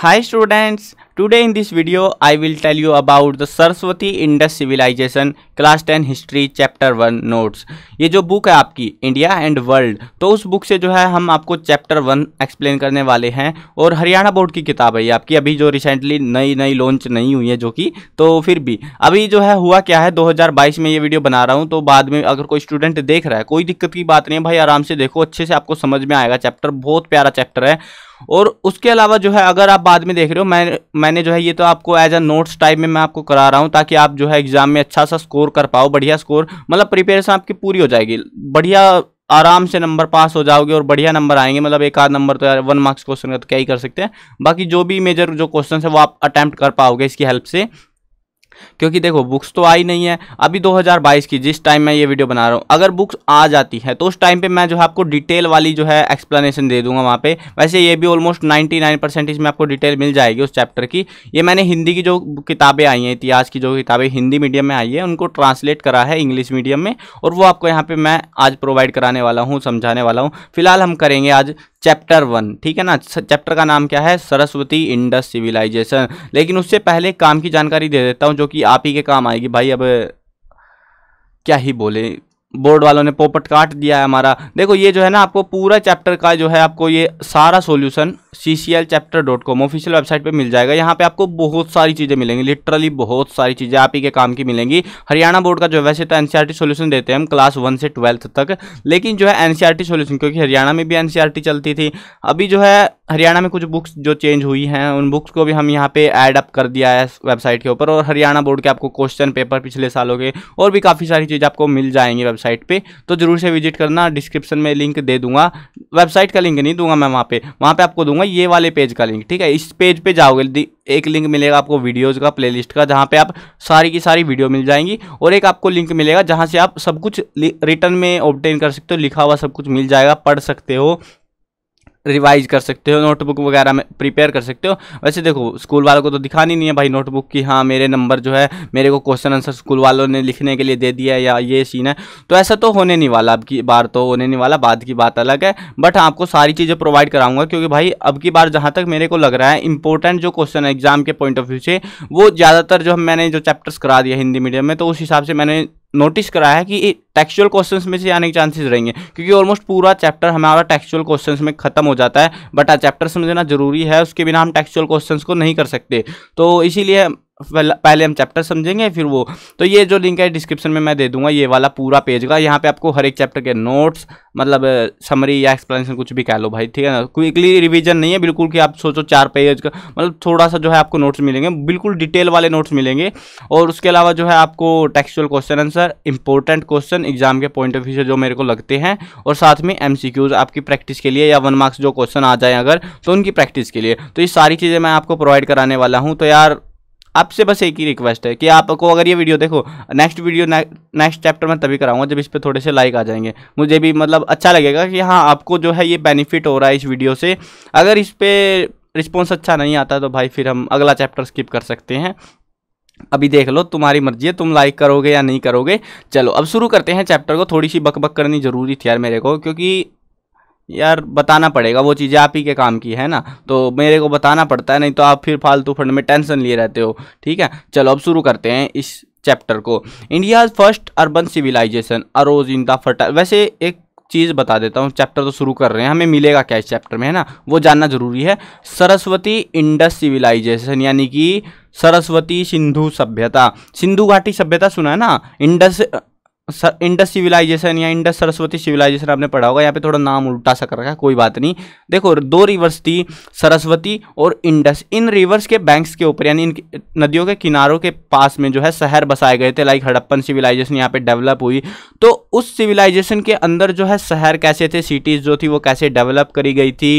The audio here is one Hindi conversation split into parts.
Hi students, Today in this video, I will tell you about the Saraswati Indus Civilization Class 10 History Chapter 1 Notes. ये जो बुक है आपकी इंडिया एंड वर्ल्ड तो उस बुक से जो है हम आपको चैप्टर वन एक्सप्लेन करने वाले हैं और हरियाणा बोर्ड की किताब है ये आपकी अभी जो रिसेंटली नई नई लॉन्च नहीं हुई है जो कि तो फिर भी अभी जो है हुआ क्या है 2022 में ये वीडियो बना रहा हूँ तो बाद में अगर कोई स्टूडेंट देख रहा है कोई दिक्कत की बात नहीं है भाई आराम से देखो अच्छे से आपको समझ में आएगा चैप्टर बहुत प्यारा चैप्टर है और उसके अलावा जो है अगर आप बाद में देख रहे हो मैं मैंने जो है ये तो आपको एज अ नोट्स टाइप में मैं आपको करा रहा हूँ ताकि आप जो है एग्जाम में अच्छा सा स्कोर कर पाओ बढ़िया स्कोर मतलब प्रिपेरेशन आपकी पूरी हो जाएगी बढ़िया आराम से नंबर पास हो जाओगे और बढ़िया नंबर आएंगे मतलब एक आध नंबर तो यार वन मार्क्स क्वेश्चन का तो क्या ही कर सकते हैं बाकी जो भी मेजर जो क्वेश्चन है वो आप अटैम्प्ट कर पाओगे इसकी हेल्प से क्योंकि देखो बुक्स तो आई नहीं है अभी 2022 की जिस टाइम मैं ये वीडियो बना रहा हूँ अगर बुक्स आ जाती है तो उस टाइम पे मैं जो है आपको डिटेल वाली जो है एक्सप्लेनेशन दे दूंगा वहाँ पे वैसे ये भी ऑलमोस्ट 99 परसेंट इसमें आपको डिटेल मिल जाएगी उस चैप्टर की ये मैंने हिंदी की जो किताबें आई हैं इतिहास की जो किताबें हिंदी मीडियम में आई है उनको ट्रांसलेट करा है इंग्लिश मीडियम में और वो आपको यहाँ पर मैं आज प्रोवाइड कराने वाला हूँ समझाने वाला हूँ फिलहाल हम करेंगे आज चैप्टर वन ठीक है ना चैप्टर का नाम क्या है सरस्वती इंडस सिविलाइजेशन लेकिन उससे पहले काम की जानकारी दे देता हूँ जो कि आप ही के काम आएगी भाई अब क्या ही बोले बोर्ड वालों ने पोपट काट दिया है हमारा देखो ये जो है ना आपको पूरा चैप्टर का जो है आपको ये सारा solution C C L chapter dot com official website पे मिल जाएगा यहाँ पे आपको बहुत सारी चीज़ें मिलेंगी लिटरली बहुत सारी चीज़ें आप ही के काम की मिलेंगी हरियाणा बोर्ड का जो वैसे तो एन सोल्यूशन e देते हैं हम क्लास वन से ट्वेल्थ तक लेकिन जो है एन सोल्यूशन e क्योंकि हरियाणा में भी एन e चलती थी अभी जो है हरियाणा में कुछ बुक्स जो चेंज हुई हैं उन बुक्स को भी हम यहाँ पे ऐड अप कर दिया है वेबसाइट के ऊपर और हरियाणा बोर्ड के आपको क्वेश्चन पेपर पिछले सालों के और भी काफ़ी सारी चीज़ आपको मिल जाएंगी वेबसाइट पे तो ज़रूर से विजिट करना डिस्क्रिप्शन में लिंक दे दूंगा वेबसाइट का लिंक नहीं दूंगा मैं वहाँ पे वहाँ पे आपको दूंगा ये वाले पेज का लिंक ठीक है इस पेज पे जाओगे एक लिंक मिलेगा आपको वीडियोस का प्लेलिस्ट का जहाँ पे आप सारी की सारी वीडियो मिल जाएंगी और एक आपको लिंक मिलेगा जहाँ से आप सब कुछ रिटर्न में ऑप्टेन कर सकते हो लिखा हुआ सब कुछ मिल जाएगा पढ़ सकते हो रिवाइज कर सकते हो नोटबुक वगैरह में प्रिपेयर कर सकते हो वैसे देखो स्कूल वालों को तो दिखानी नहीं है भाई नोटबुक की हाँ मेरे नंबर जो है मेरे को क्वेश्चन आंसर स्कूल वालों ने लिखने के लिए दे दिया या ये सीन है तो ऐसा तो होने नहीं वाला अब की बार तो होने नहीं वाला बाद की बात अलग है बट हाँ, आपको सारी चीज़ें प्रोवाइड कराऊंगा क्योंकि भाई अब की बार जहाँ तक मेरे को लग रहा है इंपॉर्टेंट जो क्वेश्चन है एग्जाम के पॉइंट ऑफ व्यू से वो ज़्यादातर जो मैंने जो चैप्टर्स करा दिया हिंदी मीडियम में तो उस हिसाब से मैंने नोटिस करा है कि टेक्सचुअल क्वेश्चंस में से आने के चांसेस रहेंगे क्योंकि ऑलमोस्ट पूरा चैप्टर हमारा टेक्सचुअल क्वेश्चंस में खत्म हो जाता है बट चैप्टर समझना जरूरी है उसके बिना हम टेक्सचुअल क्वेश्चंस को नहीं कर सकते तो इसीलिए पहले हम चैप्टर समझेंगे फिर वो तो ये जो लिंक है डिस्क्रिप्शन में मैं दे दूंगा ये वाला पूरा पेज का यहाँ पे आपको हर एक चैप्टर के नोट्स मतलब समरी या एक्सप्लेनेशन कुछ भी कह लो भाई ठीक है ना क्विकली रिवीजन नहीं है बिल्कुल कि आप सोचो चार पेज का मतलब थोड़ा सा जो है आपको नोट्स मिलेंगे बिल्कुल डिटेल वाले नोट्स मिलेंगे और उसके अलावा जो है आपको textual question answer important question exam के पॉइंट ऑफ व्यू से जो मेरे को लगते हैं और साथ में एम आपकी प्रैक्टिस के लिए या वन मार्क्स जो क्वेश्चन आ जाए अगर तो उनकी प्रैक्टिस के लिए तो ये सारी चीज़ें मैं आपको प्रोवाइड कराने वाला हूँ तो यार आपसे बस एक ही रिक्वेस्ट है कि आपको अगर ये वीडियो देखो नेक्स्ट वीडियो नेक्स्ट चैप्टर में तभी कराऊंगा जब इस पर थोड़े से लाइक आ जाएंगे मुझे भी मतलब अच्छा लगेगा कि हाँ आपको जो है ये बेनिफिट हो रहा है इस वीडियो से अगर इस पर रिस्पॉन्स अच्छा नहीं आता तो भाई फिर हम अगला चैप्टर स्किप कर सकते हैं अभी देख लो तुम्हारी मर्जी है तुम लाइक करोगे या नहीं करोगे चलो अब शुरू करते हैं चैप्टर को थोड़ी सी बकबक करनी जरूरी थी यार मेरे को क्योंकि यार बताना पड़ेगा वो चीज़ें आप ही के काम की है ना तो मेरे को बताना पड़ता है नहीं तो आप फिर फालतू फंड में टेंशन लिए रहते हो ठीक है चलो अब शुरू करते हैं इस चैप्टर को India's first urban civilization arose in the fertile वैसे एक चीज़ बता देता हूँ चैप्टर तो शुरू कर रहे हैं हमें मिलेगा क्या इस चैप्टर में है ना वो जानना जरूरी है सरस्वती इंडस सिविलाइजेशन यानी कि सरस्वती सिंधु सभ्यता सिंधु घाटी सभ्यता सुना है ना इंडस इंडस सिविलाइजेशन या इंडस सरस्वती सिविलाइजेशन आपने पढ़ा होगा यहाँ पे थोड़ा नाम उल्टा सा कर रखा है कोई बात नहीं देखो दो रिवर्स थी सरस्वती और इंडस इन रिवर्स के बैंक्स के ऊपर यानी इन नदियों के किनारों के पास में जो है शहर बसाए गए थे लाइक हड़प्पन सिविलाइजेशन यहाँ पे डेवलप हुई तो उस सिविलाइजेशन के अंदर जो है शहर कैसे थे सिटीज़ जो थी वो कैसे डेवलप करी गई थी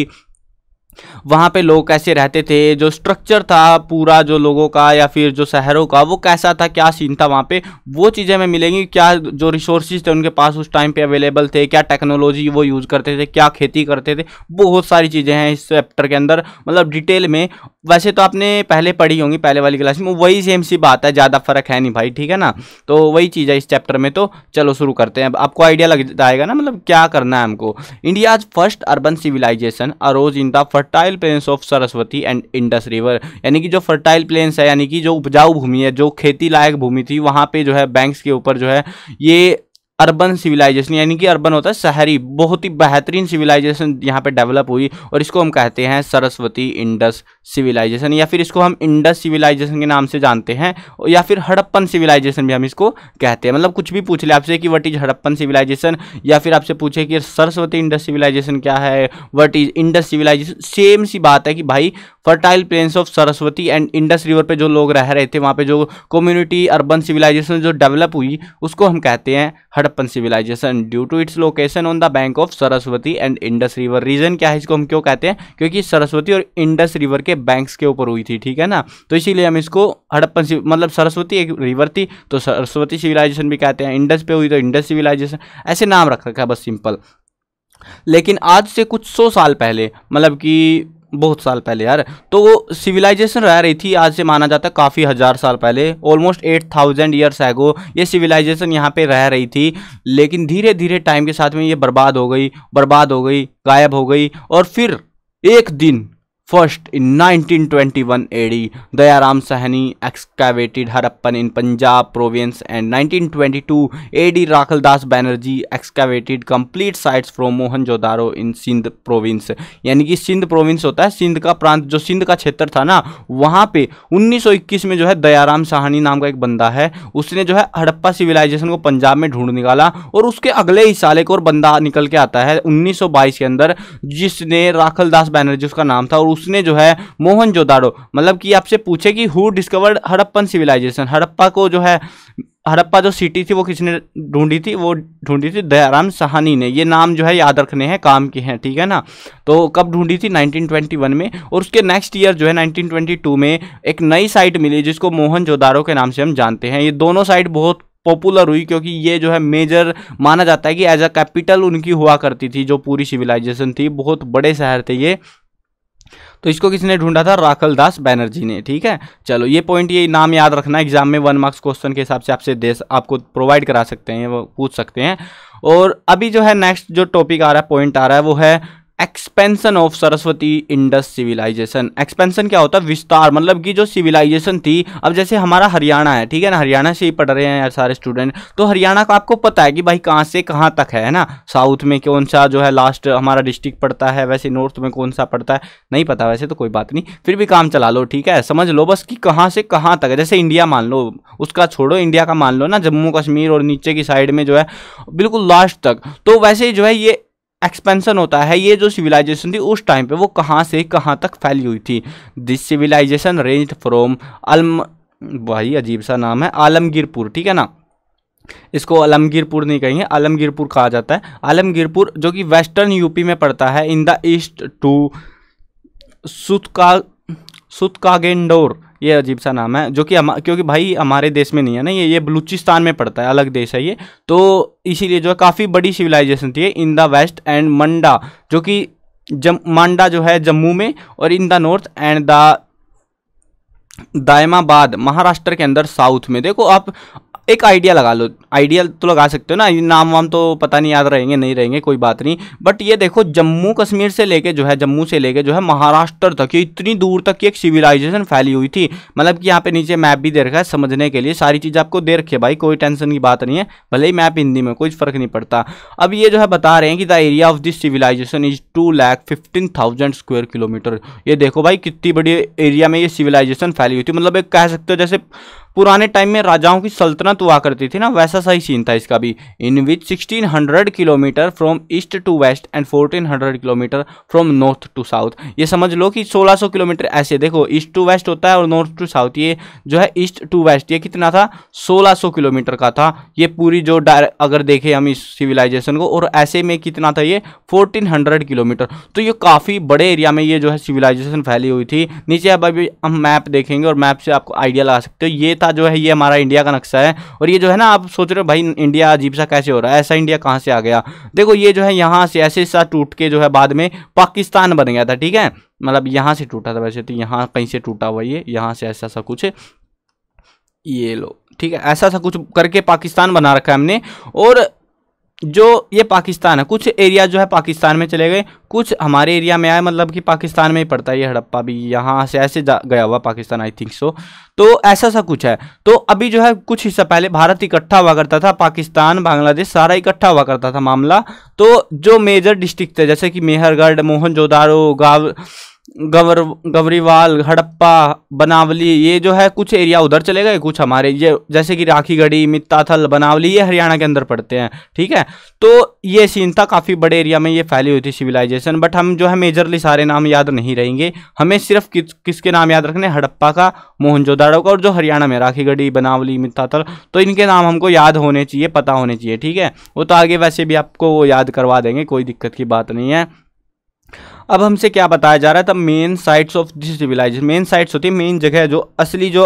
वहाँ पे लोग कैसे रहते थे जो स्ट्रक्चर था पूरा जो लोगों का या फिर जो शहरों का वो कैसा था क्या सीन था वहाँ पे वो चीज़ें हमें मिलेंगी क्या जो रिसोर्सेज थे उनके पास उस टाइम पे अवेलेबल थे क्या टेक्नोलॉजी वो यूज़ करते थे क्या खेती करते थे बहुत सारी चीज़ें हैं इस चैप्टर के अंदर मतलब डिटेल में वैसे तो आपने पहले पढ़ी होंगी पहले वाली क्लास में वही सेम सी बात है ज़्यादा फ़र्क है नहीं भाई ठीक है ना तो वही चीज़ है इस चैप्टर में तो चलो शुरू करते हैं आपको आइडिया लग जाएगा ना मतलब क्या करना है हमको India's first urban civilization arose in the first fertile plains of Saraswati and Indus river यानी कि जो फर्टाइल प्लेन्स है यानी कि जो उपजाऊ भूमि है जो खेती लायक भूमि थी वहाँ पे जो है बैंक्स के ऊपर जो है ये अर्बन सिविलाइजेशन यानी कि अर्बन होता है शहरी बहुत ही बेहतरीन सिविलाइजेशन यहाँ पे डेवलप हुई और इसको हम कहते हैं सरस्वती इंडस सिविलाइजेशन या फिर इसको हम इंडस सिविलाइजेशन के नाम से जानते हैं या फिर हड़प्पन सिविलाइजेशन भी हम इसको कहते हैं मतलब कुछ भी पूछ ले आपसे कि वट इज हड़प्पन सिविलाइजेशन या फिर आपसे पूछे कि सरस्वती इंडस सिविलाइजेशन क्या है what is Indus civilization same सी बात है कि भाई fertile plains of Saraswati and Indus river पर जो लोग रह रहे थे वहाँ पर जो कम्युनिटी अर्बन सिविलाइजेशन जो डेवलप हुई उसको हम कहते हैं हड़प Harappan civilization due to its location on the bank of Saraswati and Indus river region क्या है इसको हम क्यों कहते हैं क्योंकि सरस्वती और इंडस रिवर के बैंक्स के ऊपर हुई थी ठीक है ना तो इसीलिए हम इसको हड़प्पन मतलब सरस्वती एक रिवर थी तो सरस्वती सिविलाइजेशन भी कहते हैं इंडस पे हुई तो इंडस सिविलाइजेशन ऐसे नाम रख रखा है बस सिंपल लेकिन आज से कुछ सौ साल पहले मतलब कि बहुत साल पहले यार तो वो सिविलाइजेशन रह रही थी आज से माना जाता है काफ़ी हज़ार साल पहले almost eight thousand years go ये सिविलाइजेशन यहाँ पे रह रही थी लेकिन धीरे धीरे टाइम के साथ में ये बर्बाद हो गई बर्बाद हो गई गायब हो गई और फिर एक दिन first in 1921 AD, in Punjab province and nineteen twenty two a 1922 Rakhal Das Banerjee excavated complete sites from Mohenjo daro in Sindh province यानी कि सिंध प्रोविंस होता है सिंध का प्रांत जो सिंध का क्षेत्र था ना वहाँ पे 1921 में जो है दयाराम सहनी नाम का एक बंदा है उसने जो है हड़प्पा सिविलाइजेशन को पंजाब में ढूंढ निकाला और उसके अगले ही साल एक और बंदा निकल के आता है बाईस के अंदर जिसने राखल दास बैनर्जी उसका नाम था और उस उसने जो है मोहन जोदाड़ो मतलब कि आपसे पूछे कि who discovered Harappan civilization Harappa को जो है हड़प्पा जो सिटी थी वो किसने ढूंढी थी वो ढूंढी थी दयाराम सहानी ने ये नाम जो है याद रखने हैं काम के हैं ठीक है ना तो कब ढूंढी थी 1921 में और उसके नेक्स्ट ईयर जो है 1922 में एक नई साइट मिली जिसको मोहन जोदारो के नाम से हम जानते हैं ये दोनों साइट बहुत पॉपुलर हुई क्योंकि ये जो है मेजर माना जाता है कि एज अ कैपिटल उनकी हुआ करती थी जो पूरी सिविलाइजेशन थी बहुत बड़े शहर थे ये तो इसको किसने ढूंढा था राखल दास बैनर्जी ने ठीक है चलो ये पॉइंट ये नाम याद रखना एग्जाम में वन मार्क्स क्वेश्चन के हिसाब से आपसे दे आपको प्रोवाइड करा सकते हैं वो पूछ सकते हैं और अभी जो है नेक्स्ट जो टॉपिक आ रहा है पॉइंट आ रहा है वो है expansion of Saraswati Indus civilization expansion क्या होता है विस्तार मतलब कि जो सिविलाइजेशन थी अब जैसे हमारा हरियाणा है ठीक है ना हरियाणा से ही पढ़ रहे हैं सारे स्टूडेंट तो हरियाणा का आपको पता है कि भाई कहाँ से कहाँ तक है ना साउथ में कौन सा जो है लास्ट हमारा डिस्ट्रिक्ट पड़ता है वैसे नॉर्थ में कौन सा पड़ता है नहीं पता वैसे तो कोई बात नहीं फिर भी काम चला लो ठीक है समझ लो बस कि कहाँ से कहाँ तक है जैसे इंडिया मान लो उसका छोड़ो इंडिया का मान लो ना जम्मू कश्मीर और नीचे की साइड में जो है बिल्कुल लास्ट तक तो वैसे जो है ये एक्सपेंशन होता है ये जो सिविलाइजेशन थी उस टाइम पे वो कहाँ से कहाँ तक फैली हुई थी दिस सिविलाइजेशन रेंज फ्रॉम अलम भाई अजीब सा नाम है आलमगीरपुर ठीक है ना इसको आलमगीरपुर नहीं कहेंगे आलमगीरपुर कहा जाता है आलमगीरपुर जो कि वेस्टर्न यूपी में पड़ता है इन द ईस्ट टू सुतका सुतकागेंडोर ये अजीब सा नाम है जो कि क्योंकि भाई हमारे देश में नहीं है ना ये ये बलूचिस्तान में पड़ता है अलग देश है ये तो इसीलिए जो है काफ़ी बड़ी सिविलाइजेशन थी in the west and Manda जो कि जम मांडा जो है जम्मू में और in the north and the Daimabad Maharashtra के अंदर साउथ में देखो आप एक आइडिया लगा लो आइडिया तो लगा सकते हो ना नाम वाम तो पता नहीं याद रहेंगे नहीं रहेंगे कोई बात नहीं बट ये देखो जम्मू कश्मीर से लेके जो है जम्मू से लेके जो है महाराष्ट्र तक ये इतनी दूर तक की एक सिविलाइजेशन फैली हुई थी मतलब कि यहाँ पे नीचे मैप भी दे रखा है समझने के लिए सारी चीज़ आपको दे रखी है भाई कोई टेंशन की बात नहीं है भले ही मैप हिंदी में कोई फर्क नहीं पड़ता अब ये जो है बता रहे हैं कि the area of this civilization is two lakh fifteen thousand square kilometre ये देखो भाई कितनी बड़ी एरिया में ये सिविलाइजेशन फैली हुई थी मतलब एक कह सकते हो जैसे पुराने टाइम में राजाओं की सल्तनत बात तो हुआ करती थी ना वैसा सही सीन था इसका भी in which 1600 kilometre from east to west and 1400 kilometre from north to south ये समझ लो कि 1600 किलोमीटर ऐसे देखो ईस्ट टू वेस्ट होता है और नॉर्थ टू साउथ ये जो है ईस्ट टू वेस्ट ये कितना था 1600 किलोमीटर का था ये पूरी जो अगर देखें हम इस सिविलाइजेशन को और ऐसे में कितना था ये 1400 किलोमीटर तो ये काफ़ी बड़े एरिया में ये जो है सिविलाइजेशन फैली हुई थी नीचे अब अभी हम मैप देखेंगे और मैप से आपको आइडिया लगा सकते हो ये था जो है ये हमारा इंडिया का नक्शा है और ये जो है ना आप सोच रहे हो भाई इंडिया अजीब सा कैसे हो रहा है ऐसा इंडिया कहाँ से आ गया देखो ये जो है यहाँ से ऐसे सा टूट के जो है बाद में पाकिस्तान बन गया था ठीक है मतलब यहाँ से टूटा था वैसे तो यहाँ कहीं से टूटा हुआ ये यहाँ से ऐसा सा कुछ ये लो ठीक है ऐसा सा कुछ करके पाकिस्तान बना रखा है हमने और जो ये पाकिस्तान है कुछ एरिया जो है पाकिस्तान में चले गए कुछ हमारे एरिया में आए मतलब कि पाकिस्तान में ही पड़ता है ये हड़प्पा भी यहाँ से ऐसे गया हुआ पाकिस्तान आई थिंक सो तो ऐसा सा कुछ है तो अभी जो है कुछ हिस्सा पहले भारत इकट्ठा हुआ करता था पाकिस्तान बांग्लादेश सारा इकट्ठा हुआ करता था मामला तो जो मेजर डिस्ट्रिक्ट थे जैसे कि मेहरगढ़ मोहन जोदारो गाव गवर गवरीवाल हड़प्पा बनावली ये जो है कुछ एरिया उधर चले गए कुछ हमारे ये जैसे कि राखी गढ़ी मित्ताथल बनावली ये हरियाणा के अंदर पड़ते हैं ठीक है तो ये सीन था काफ़ी बड़े एरिया में ये फैली हुई थी सिविलाइजेशन बट हम जो है मेजरली सारे नाम याद नहीं रहेंगे हमें सिर्फ कि, किसके नाम याद रखने हड़प्पा का मोहनजोदाड़ो का और जो हरियाणा में राखी गढ़ी बनावली मित्ताथल तो इनके नाम हमको याद होने चाहिए पता होने चाहिए ठीक है वो तो आगे वैसे भी आपको वो याद करवा देंगे कोई दिक्कत की बात नहीं है अब हमसे क्या बताया जा रहा था main sites of this civilization main sites होती है मेन जगह जो असली जो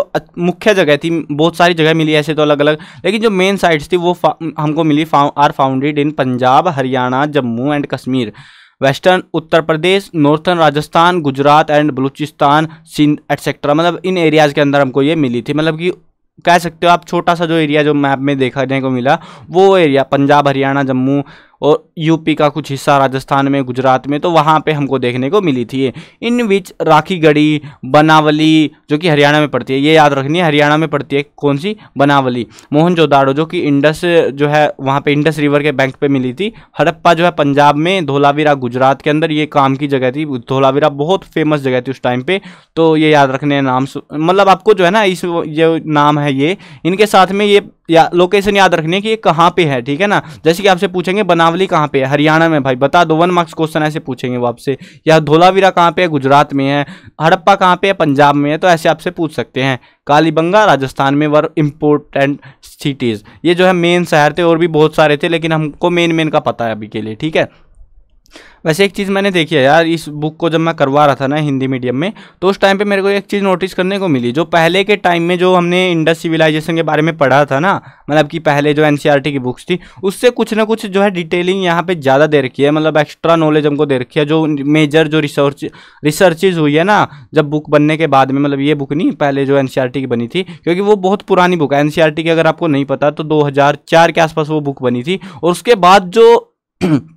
मुख्य जगह थी बहुत सारी जगह मिली ऐसे तो अलग अलग लेकिन जो मेन साइट्स थी वो हमको मिली फाउ, are founded in Punjab Haryana Jammu and Kashmir western Uttar Pradesh northern Rajasthan Gujarat and Balochistan Sindh etcetera मतलब इन एरियाज़ के अंदर हमको ये मिली थी मतलब कि कह सकते हो आप छोटा सा जो एरिया जो मैप में देखने को मिला वो एरिया पंजाब हरियाणा जम्मू और यूपी का कुछ हिस्सा राजस्थान में गुजरात में तो वहाँ पे हमको देखने को मिली थी इन विच गढ़ी बनावली जो कि हरियाणा में पड़ती है ये याद रखनी है हरियाणा में पड़ती है कौन सी बनावली मोहनजोदाड़ो जो कि इंडस जो है वहाँ पे इंडस रिवर के बैंक पे मिली थी हड़प्पा जो है पंजाब में धोलावीरा गुजरात के अंदर ये काम की जगह थी धोलावीरा बहुत फेमस जगह थी उस टाइम पर तो ये याद रखने नाम मतलब आपको जो है ना इस जो नाम है ये इनके साथ में ये या लोकेशन याद रखनी है कि ये कहाँ पे है ठीक है ना जैसे कि आपसे पूछेंगे बनावली अरावली कहाँ पे है हरियाणा में भाई बता दो वन मार्क्स क्वेश्चन ऐसे पूछेंगे वो आपसे या धोलावीरा कहाँ पे है गुजरात में है हड़प्पा कहाँ पे है पंजाब में है तो ऐसे आपसे पूछ सकते हैं कालीबंगा राजस्थान में वर इम्पोर्टेंट सिटीज़ ये जो है मेन शहर थे और भी बहुत सारे थे लेकिन हमको मेन मेन का पता है अभी के लिए ठीक है वैसे एक चीज़ मैंने देखी है यार इस बुक को जब मैं करवा रहा था ना हिंदी मीडियम में तो उस टाइम पे मेरे को एक चीज़ नोटिस करने को मिली जो पहले के टाइम में जो हमने इंडस सिविलाइजेशन के बारे में पढ़ा था ना मतलब कि पहले जो एन e की बुक्स थी उससे कुछ ना कुछ जो है डिटेलिंग यहाँ पर ज़्यादा दे रखी है मतलब एक्स्ट्रा नॉलेज हमको दे रखी है जो मेजर जो रिसर्च रिसर्चेज हुई है ना जब बुक बनने के बाद में मतलब ये बुक नहीं पहले जो एन e की बनी थी क्योंकि वो बहुत पुरानी बुक है एन e की अगर आपको नहीं पता तो दो के आसपास वो बुक बनी थी और उसके बाद जो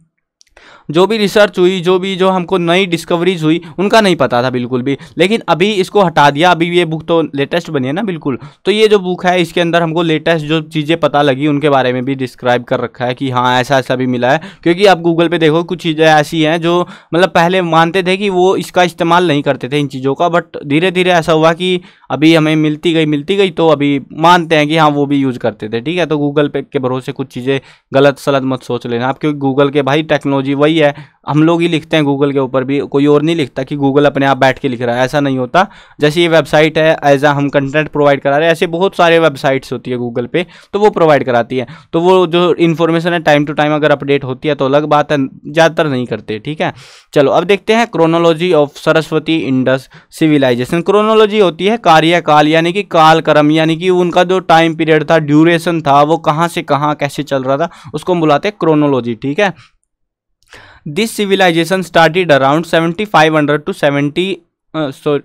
जो भी रिसर्च हुई जो भी जो हमको नई डिस्कवरीज हुई उनका नहीं पता था बिल्कुल भी लेकिन अभी इसको हटा दिया अभी ये बुक तो लेटेस्ट बनी है ना बिल्कुल तो ये जो बुक है इसके अंदर हमको लेटेस्ट जो चीज़ें पता लगी उनके बारे में भी डिस्क्राइब कर रखा है कि हाँ ऐसा ऐसा भी मिला है क्योंकि आप गूगल पर देखो कुछ चीज़ें ऐसी हैं जो मतलब पहले मानते थे कि वो इसका इस्तेमाल नहीं करते थे इन चीज़ों का बट धीरे धीरे ऐसा हुआ कि अभी हमें मिलती गई मिलती गई तो अभी मानते हैं कि हाँ वो भी यूज़ करते थे ठीक है तो गूगल पे के भरोसे कुछ चीज़ें गलत सलत मत सोच लेना आप क्योंकि गूगल के भाई टेक्नोलॉजी वही ही है हम लोग ही लिखते हैं गूगल के ऊपर भी कोई और नहीं लिखता कि गूगल अपने आप बैठ के लिख रहा है ऐसा नहीं होता जैसे ये वेबसाइट है एज आ हम कंटेंट प्रोवाइड करा रहे हैं ऐसे बहुत सारे वेबसाइट्स होती है गूगल पे तो वो प्रोवाइड कराती है तो वो जो इन्फॉर्मेशन है टाइम टू टाइम अगर अपडेट होती है तो अलग बात है ज़्यादातर नहीं करते ठीक है चलो अब देखते हैं chronology of Saraswati Indus civilization chronology होती है कार्यकाल यानी कि काल क्रम यानी कि उनका जो टाइम पीरियड था ड्यूरेशन था वो कहाँ से कहाँ कैसे चल रहा था उसको हम बुलाते हैं क्रोनोलॉजी ठीक है This civilization started around 7500 to 70 uh, so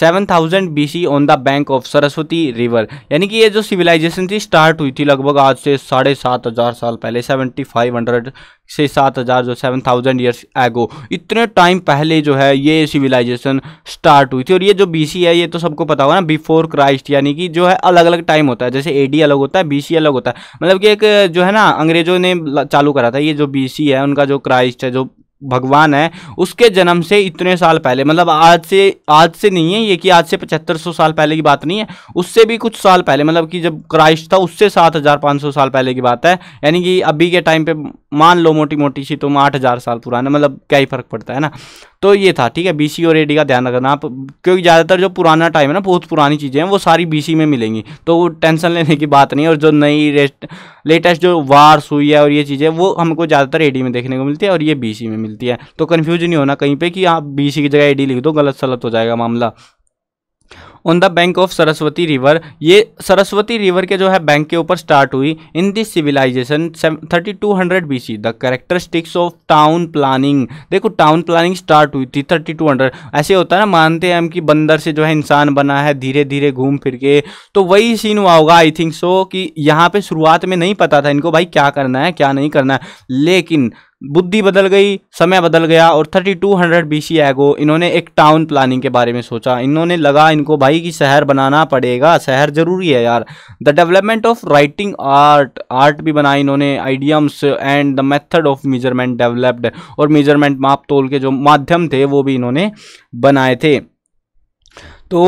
seven thousand B C on the bank of Saraswati river यानी कि ये जो सिविलाइजेशन थी स्टार्ट हुई थी लगभग आज से साढ़े सात हज़ार साल पहले सेवेंटी फाइव हंड्रेड से सात हज़ार जो सेवन थाउजेंड ईयर्स एगो इतने टाइम पहले जो है ये सिविलाइजेशन स्टार्ट हुई थी और ये जो बी सी है ये तो सबको पता होगा ना बिफोर क्राइस्ट यानी कि जो है अलग अलग टाइम होता है जैसे ए डी अलग होता है बी सी अलग होता है मतलब कि एक जो है ना अंग्रेजों ने चालू करा था ये जो बी सी है उनका जो क्राइस्ट है जो भगवान है उसके जन्म से इतने साल पहले मतलब आज से आज से नहीं है ये कि आज से पचहत्तर सौ साल पहले की बात नहीं है उससे भी कुछ साल पहले मतलब कि जब क्राइस्ट था उससे सात हज़ार पाँच सौ साल पहले की बात है यानी कि अभी के टाइम पे मान लो मोटी मोटी सी तुम तो आठ हज़ार साल पुराना मतलब क्या ही फ़र्क पड़ता है ना तो ये था ठीक है बीसी और एडी का ध्यान रखना आप क्योंकि ज़्यादातर जो पुराना टाइम है ना बहुत पुरानी चीज़ें हैं वो सारी बीसी में मिलेंगी तो वो टेंशन लेने की बात नहीं और जो नई लेटेस्ट जो वार्स हुई है और ये चीज़ें वो हमको ज़्यादातर एडी में देखने को मिलती है और ये बीसी में मिलती है तो कन्फ्यूज नहीं होना कहीं पे कि आप बी सी की जगह ए लिख दो गलत सलत हो जाएगा मामला on the bank of Saraswati river ये सरस्वती रिवर के जो है बैंक के ऊपर स्टार्ट हुई in this civilization thirty two hundred B C the characteristics of town planning देखो टाउन प्लानिंग स्टार्ट हुई थी थर्टी टू हंड्रेड ऐसे होता है ना मानते हैं हम कि बंदर से जो है इंसान बना है धीरे धीरे घूम फिर के तो वही सीन हुआ होगा आई थिंक सो कि यहाँ पे शुरुआत में नहीं पता था इनको भाई क्या करना है क्या नहीं करना है लेकिन बुद्धि बदल गई समय बदल गया और 3200 टू हंड्रेड इन्होंने एक टाउन प्लानिंग के बारे में सोचा इन्होंने लगा इनको भाई कि शहर बनाना पड़ेगा शहर ज़रूरी है यार the development of writing art art भी बनाई इन्होंने idioms and the method of measurement developed और मेजरमेंट माप तोल के जो माध्यम थे वो भी इन्होंने बनाए थे तो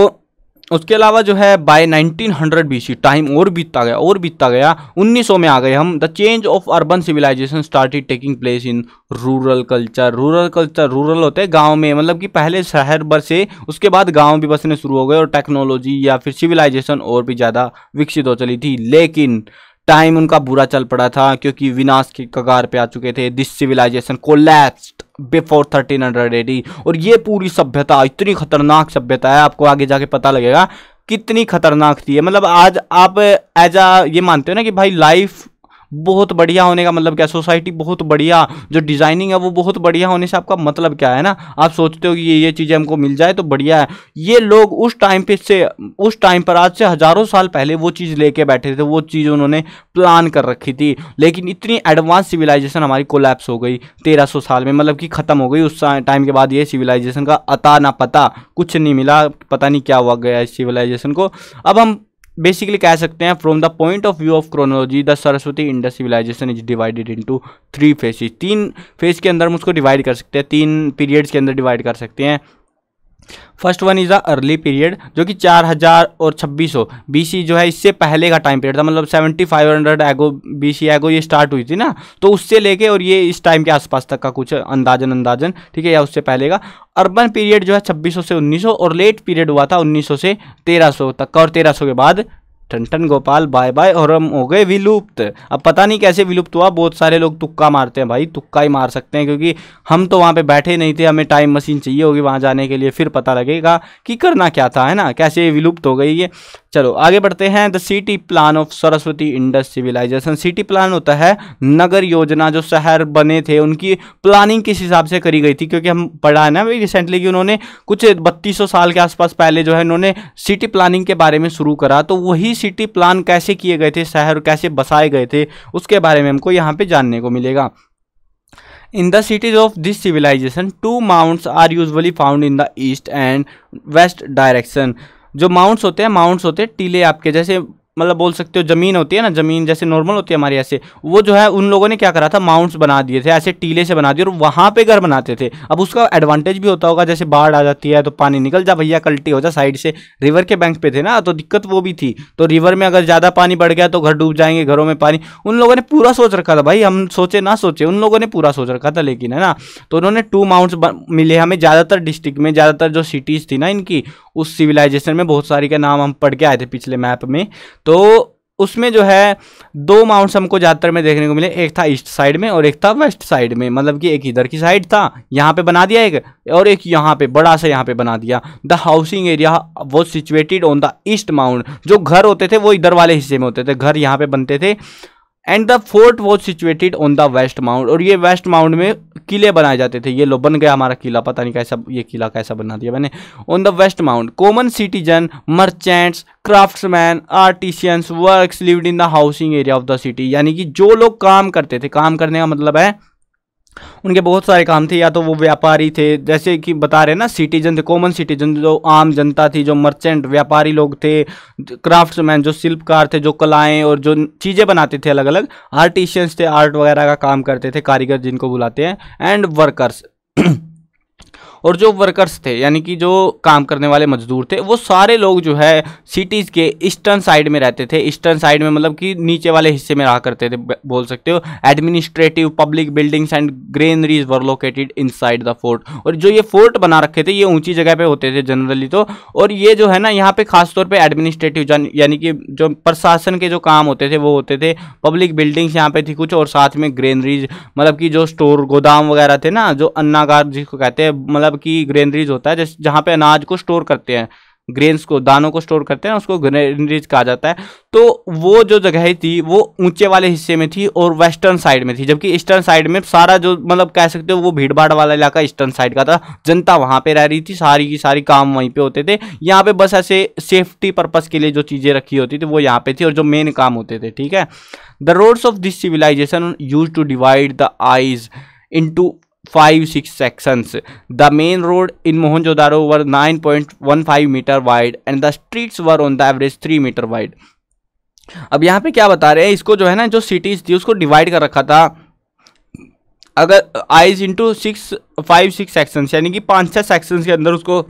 उसके अलावा जो है बाय 1900 हंड्रेड बीसी टाइम और बीतता गया और बीतता गया 1900 में आ गए हम the change of urban civilization started taking place in rural culture rural culture rural होते हैं गाँव में मतलब कि पहले शहर भर से उसके बाद गाँव भी बसने शुरू हो गए और टेक्नोलॉजी या फिर सिविलाइजेशन और भी ज़्यादा विकसित हो चली थी लेकिन टाइम उनका बुरा चल पड़ा था क्योंकि विनाश के कगार पे आ चुके थे this civilization collapsed before thirteen hundred AD और ये पूरी सभ्यता इतनी खतरनाक सभ्यता है आपको आगे जाके पता लगेगा कितनी खतरनाक थी मतलब आज आप एज आ ये मानते हो ना कि भाई लाइफ बहुत बढ़िया होने का मतलब क्या सोसाइटी बहुत बढ़िया जो डिज़ाइनिंग है वो बहुत बढ़िया होने से आपका मतलब क्या है ना आप सोचते हो कि ये ये चीज़ें हमको मिल जाए तो बढ़िया है ये लोग उस टाइम पे से उस टाइम पर आज से हज़ारों साल पहले वो चीज़ लेके बैठे थे वो चीज़ उन्होंने प्लान कर रखी थी लेकिन इतनी एडवांस सिविलाइजेशन हमारी कोलैप्स हो गई तेरह साल में मतलब कि ख़त्म हो गई उस टाइम के बाद ये सिविलाइजेशन का अता ना पता कुछ नहीं मिला पता नहीं क्या हुआ गया इस सिविलाइजेशन को अब हम बेसिकली कह सकते हैं from the point of view of chronology the Saraswati Indus civilization is divided into three phases तीन फेज के अंदर हम उसको डिवाइड कर सकते हैं तीन पीरियड्स के अंदर डिवाइड कर सकते हैं first one is the early period जो कि चार हज़ार और छब्बीस सौ सी जो है इससे पहले का टाइम पीरियड था मतलब seventy five hundred ago B C ago ये स्टार्ट हुई थी ना तो उससे लेके और ये इस टाइम के आसपास तक का कुछ अंदाजन अंदाजन ठीक है या उससे पहले का अर्बन पीरियड जो है 2600 से 1900 और लेट पीरियड हुआ था 1900 से 1300 तक का और 1300 के बाद टन गोपाल बाय बाय और हम हो गए विलुप्त अब पता नहीं कैसे विलुप्त हुआ बहुत सारे लोग तुक्का मारते हैं भाई तुक्का ही मार सकते हैं क्योंकि हम तो वहाँ पे बैठे नहीं थे हमें टाइम मशीन चाहिए होगी वहाँ जाने के लिए फिर पता लगेगा कि करना क्या था है ना कैसे विलुप्त हो गई ये चलो आगे बढ़ते हैं the city plan of Saraswati Indus civilization city plan होता है नगर योजना जो शहर बने थे उनकी प्लानिंग किस हिसाब से करी गई थी क्योंकि हम पढ़ा है ना भाई रिसेंटली कि उन्होंने कुछ बत्तीसों साल के आसपास पहले जो है उन्होंने सिटी प्लानिंग के बारे में शुरू करा तो वही सिटी प्लान कैसे किए गए थे शहर कैसे बसाए गए थे उसके बारे में हमको यहाँ पे जानने को मिलेगा in the cities of this civilization two mounts are usually found in the east and west direction जो माउंट्स होते हैं माउंट्स होते हैं टीले आपके जैसे मतलब बोल सकते हो ज़मीन होती है ना ज़मीन जैसे नॉर्मल होती है हमारे ऐसे वो जो है उन लोगों ने क्या करा था माउंट्स बना दिए थे ऐसे टीले से बना दिए और वहाँ पे घर बनाते थे अब उसका एडवांटेज भी होता होगा जैसे बाढ़ आ जाती है तो पानी निकल जा भैया कल्टी हो जाए साइड से रिवर के बैंक पे थे ना तो दिक्कत वो भी थी तो रिवर में अगर ज़्यादा पानी बढ़ गया तो घर डूब जाएंगे घरों में पानी उन लोगों ने पूरा सोच रखा था भाई हम सोचे ना सोचे उन लोगों ने पूरा सोच रखा था लेकिन है ना तो उन्होंने टू माउंट्स मिले हमें ज़्यादातर डिस्ट्रिक्ट में ज़्यादातर जो सिटीज़ थी ना इनकी उस सिविलाइजेशन में बहुत सारी के नाम हम पढ़ के आए थे पिछले मैप में तो तो उसमें जो है दो माउंट्स हमको ज़्यादातर में देखने को मिले एक था ईस्ट साइड में और एक था वेस्ट साइड में मतलब कि एक इधर की साइड था यहाँ पे बना दिया एक और एक यहाँ पे बड़ा सा यहाँ पे बना दिया द हाउसिंग एरिया वो situated on the east mount जो घर होते थे वो इधर वाले हिस्से में होते थे घर यहाँ पे बनते थे and the fort was situated on the west mount और ये वेस्ट माउंट में किले बनाए जाते थे ये लो बन गया हमारा किला पता नहीं कैसा ये किला कैसा बना दिया मैंने on the west mount common citizen merchants craftsman artisans works lived in the housing area of the city यानी कि जो लोग काम करते थे काम करने का मतलब है उनके बहुत सारे काम थे या तो वो व्यापारी थे जैसे कि बता रहे ना सिटीजन थे कॉमन सिटीजन जो आम जनता थी जो मर्चेंट व्यापारी लोग थे क्राफ्ट्समैन जो शिल्पकार थे जो कलाएं और जो चीज़ें बनाते थे अलग अलग आर्टिशियंस थे आर्ट वगैरह का काम करते थे कारीगर जिनको बुलाते हैं एंड वर्कर्स और जो वर्कर्स थे यानी कि जो काम करने वाले मजदूर थे वो सारे लोग जो है सिटीज़ के ईस्टर्न साइड में रहते थे ईस्टर्न साइड में मतलब कि नीचे वाले हिस्से में रहा करते थे बोल सकते हो administrative public buildings and granaries were located in the fort और जो ये फोर्ट बना रखे थे ये ऊंची जगह पे होते थे जनरली तो और ये जो है ना यहाँ पे खासतौर पर एडमिनिस्ट्रेटिव यानी कि जो प्रशासन के जो काम होते थे वो होते थे पब्लिक बिल्डिंग्स यहाँ पे थी कुछ और साथ में ग्रेनरीज मतलब कि जो स्टोर गोदाम वगैरह थे ना जो अन्नागार जिसको कहते हैं मतलब मतलब कि ग्रेनरीज होता है जिस जहाँ पे अनाज को स्टोर करते हैं ग्रेन्स को दानों को स्टोर करते हैं उसको ग्रेनरीज कहा जाता है तो वो जो जगह थी वो ऊंचे वाले हिस्से में थी और वेस्टर्न साइड में थी जबकि ईस्टर्न साइड में सारा जो मतलब कह सकते हो वो भीड़ भाड़ वाला इलाका ईस्टर्न साइड का था जनता वहाँ पे रह रही थी सारी की सारी काम वहीं पे होते थे यहाँ पे बस ऐसे सेफ्टी पर्पज़ के लिए जो चीज़ें रखी होती थी वो यहाँ पर थी और जो मेन काम होते थे ठीक है the roads of this civilization use to divide the eyes into five six sections the main road in Mohenjodaro were nine point one five metre wide and the streets were on the average three metre wide अब यहाँ पे क्या बता रहे हैं इसको जो है ना जो सिटीज थी उसको डिवाइड कर रखा था अगर eyes into six five six sections यानी कि पाँच छः सेक्शंस के अंदर उसको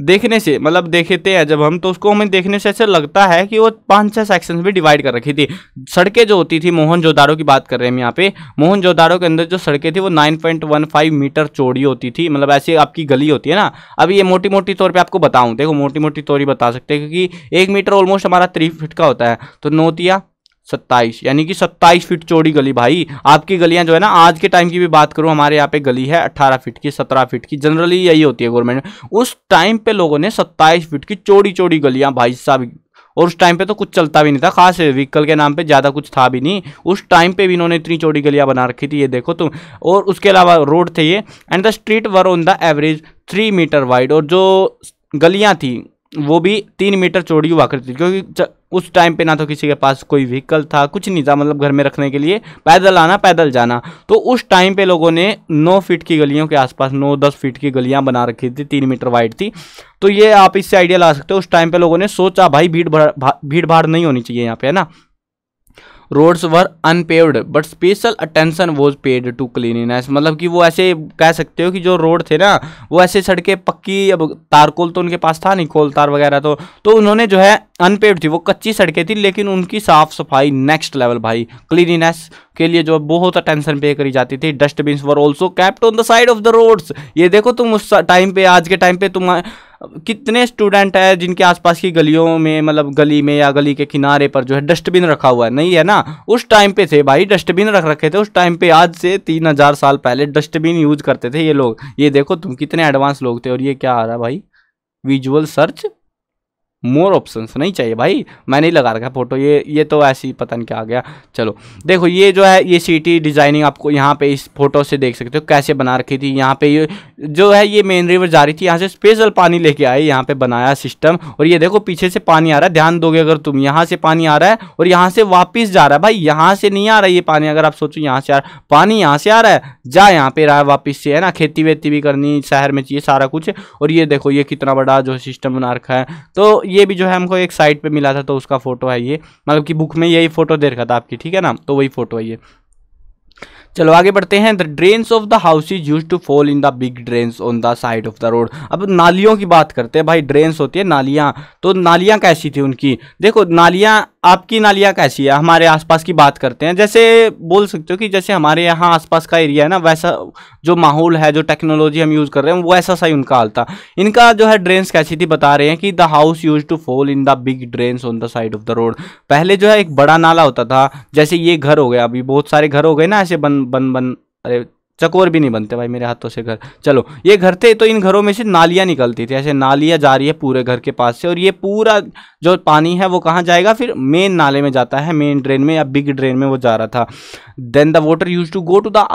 देखने से मतलब देखते हैं जब हम तो उसको हमें देखने से ऐसा लगता है कि वो पांच छह सेक्शन में डिवाइड कर रखी थी सड़कें जो होती थी मोहन जोदारो की बात कर रहे हैं हम यहाँ पे मोहन जोदारो के अंदर जो सड़कें थी वो 9.15 मीटर चौड़ी होती थी मतलब ऐसी आपकी गली होती है ना अब ये मोटी मोटी तौर पर आपको बताऊँ देखो मोटी मोटी तौर ही बता सकते हैं क्योंकि एक मीटर ऑलमोस्ट हमारा थ्री फिट का होता है तो नोतिया सत्ताईस यानी कि सत्ताईस फीट चौड़ी गली भाई आपकी गलियां जो है ना आज के टाइम की भी बात करूं हमारे यहाँ पे गली है अट्ठारह फीट की सत्रह फीट की जनरली यही होती है गवर्नमेंट उस टाइम पे लोगों ने सत्ताईस फीट की चौड़ी चौड़ी गलियां भाई साहब और उस टाइम पे तो कुछ चलता भी नहीं था खास व्हीकल के नाम पे ज़्यादा कुछ था भी नहीं उस टाइम पे भी इन्होंने इतनी चौड़ी गलियाँ बना रखी थी ये देखो तुम और उसके अलावा रोड थे ये and the street were on the average three metre wide और जो गलियाँ थी वो भी तीन मीटर चौड़ी हुआ करती थी क्योंकि उस टाइम पे ना तो किसी के पास कोई व्हीकल था कुछ नहीं था मतलब घर में रखने के लिए पैदल आना पैदल जाना तो उस टाइम पे लोगों ने नौ फीट की गलियों के आसपास नौ दस फीट की गलियां बना रखी थी तीन मीटर वाइड थी तो ये आप इससे आइडिया ला सकते हो उस टाइम पे लोगों ने सोचा भाई भीड़ भाड़ भीड़ भाड़ नहीं होनी चाहिए यहाँ पे है ना roads were unpaved but special attention was paid to cleanliness मतलब कि वो ऐसे कह सकते हो कि जो रोड थे ना वो ऐसे सड़कें पक्की अब तारकोल तो उनके पास था नहीं कोल तार वगैरह तो तो उन्होंने जो है अनपेव्ड थी वो कच्ची सड़कें थी लेकिन उनकी साफ सफाई नेक्स्ट लेवल भाई क्लीनिनेस के लिए जो बहुत अटेंशन पे करी जाती थी dustbin were also kept on the side of the roads ये देखो तुम उस टाइम पे आज के टाइम पे तुम कितने स्टूडेंट है जिनके आसपास की गलियों में मतलब गली में या गली के किनारे पर जो है डस्टबिन रखा हुआ है नहीं है ना उस टाइम पे थे भाई डस्टबिन रख रखे थे उस टाइम पे आज से तीन हजार साल पहले डस्टबिन यूज करते थे ये लोग ये देखो तुम कितने एडवांस लोग थे और ये क्या आ रहा है भाई विजुअल सर्च मोर ऑप्शंस नहीं चाहिए भाई मैं नहीं लगा रखा फोटो ये ये तो ऐसे ही पता नहीं क्या आ गया चलो देखो ये जो है ये सिटी डिज़ाइनिंग आपको यहाँ पे इस फोटो से देख सकते हो कैसे बना रखी थी यहाँ पे ये जो है ये मेन रिवर जा रही थी यहाँ से स्पेशल पानी लेके आए यहाँ पे बनाया सिस्टम और ये देखो पीछे से पानी आ रहा है ध्यान दोगे अगर तुम यहाँ से पानी आ रहा है और यहाँ से वापिस जा रहा है भाई यहाँ से नहीं आ रहा है ये पानी अगर आप सोचो यहाँ से आ रहा पानी यहाँ से आ रहा है जा यहाँ पे रहा है वापिस से है ना खेती वेती भी करनी शहर में चाहिए सारा कुछ और ये देखो ये कितना बड़ा जो सिस्टम बना रखा है तो ये भी जो है हमको एक साइट पे मिला था तो उसका फोटो है ये मतलब कि बुक में यही फोटो दे रखा था आपकी ठीक है ना तो वही फोटो है ये चलो आगे बढ़ते हैं the drains of the house is use to fall in the big drains on the side of the road अब नालियों की बात करते हैं भाई ड्रेन्स होती है नालियाँ तो नालियाँ कैसी थी उनकी देखो नालियाँ आपकी नालियाँ कैसी है हमारे आसपास की बात करते हैं जैसे बोल सकते हो कि जैसे हमारे यहाँ आसपास का एरिया है ना वैसा जो माहौल है जो टेक्नोलॉजी हम यूज़ कर रहे हैं वो ऐसा ही उनका हाल था इनका जो है ड्रेन्स कैसी थी बता रहे हैं कि the house use to fall in the big drains on the side of the road पहले जो है एक बड़ा नाला होता था जैसे ये घर हो गया अभी बहुत सारे घर हो गए ना ऐसे बन बन बन अरे चकोर भी नहीं बनते भाई मेरे हाथों से घर चलो ये घर थे तो इन घरों में से नालियाँ निकलती थी ऐसे नालियाँ जा रही है पूरे घर के पास से और ये पूरा जो पानी है वो कहाँ जाएगा फिर मेन नाले में जाता है मेन ड्रेन में या बिग ड्रेन में वो जा रहा था then the water use to go to the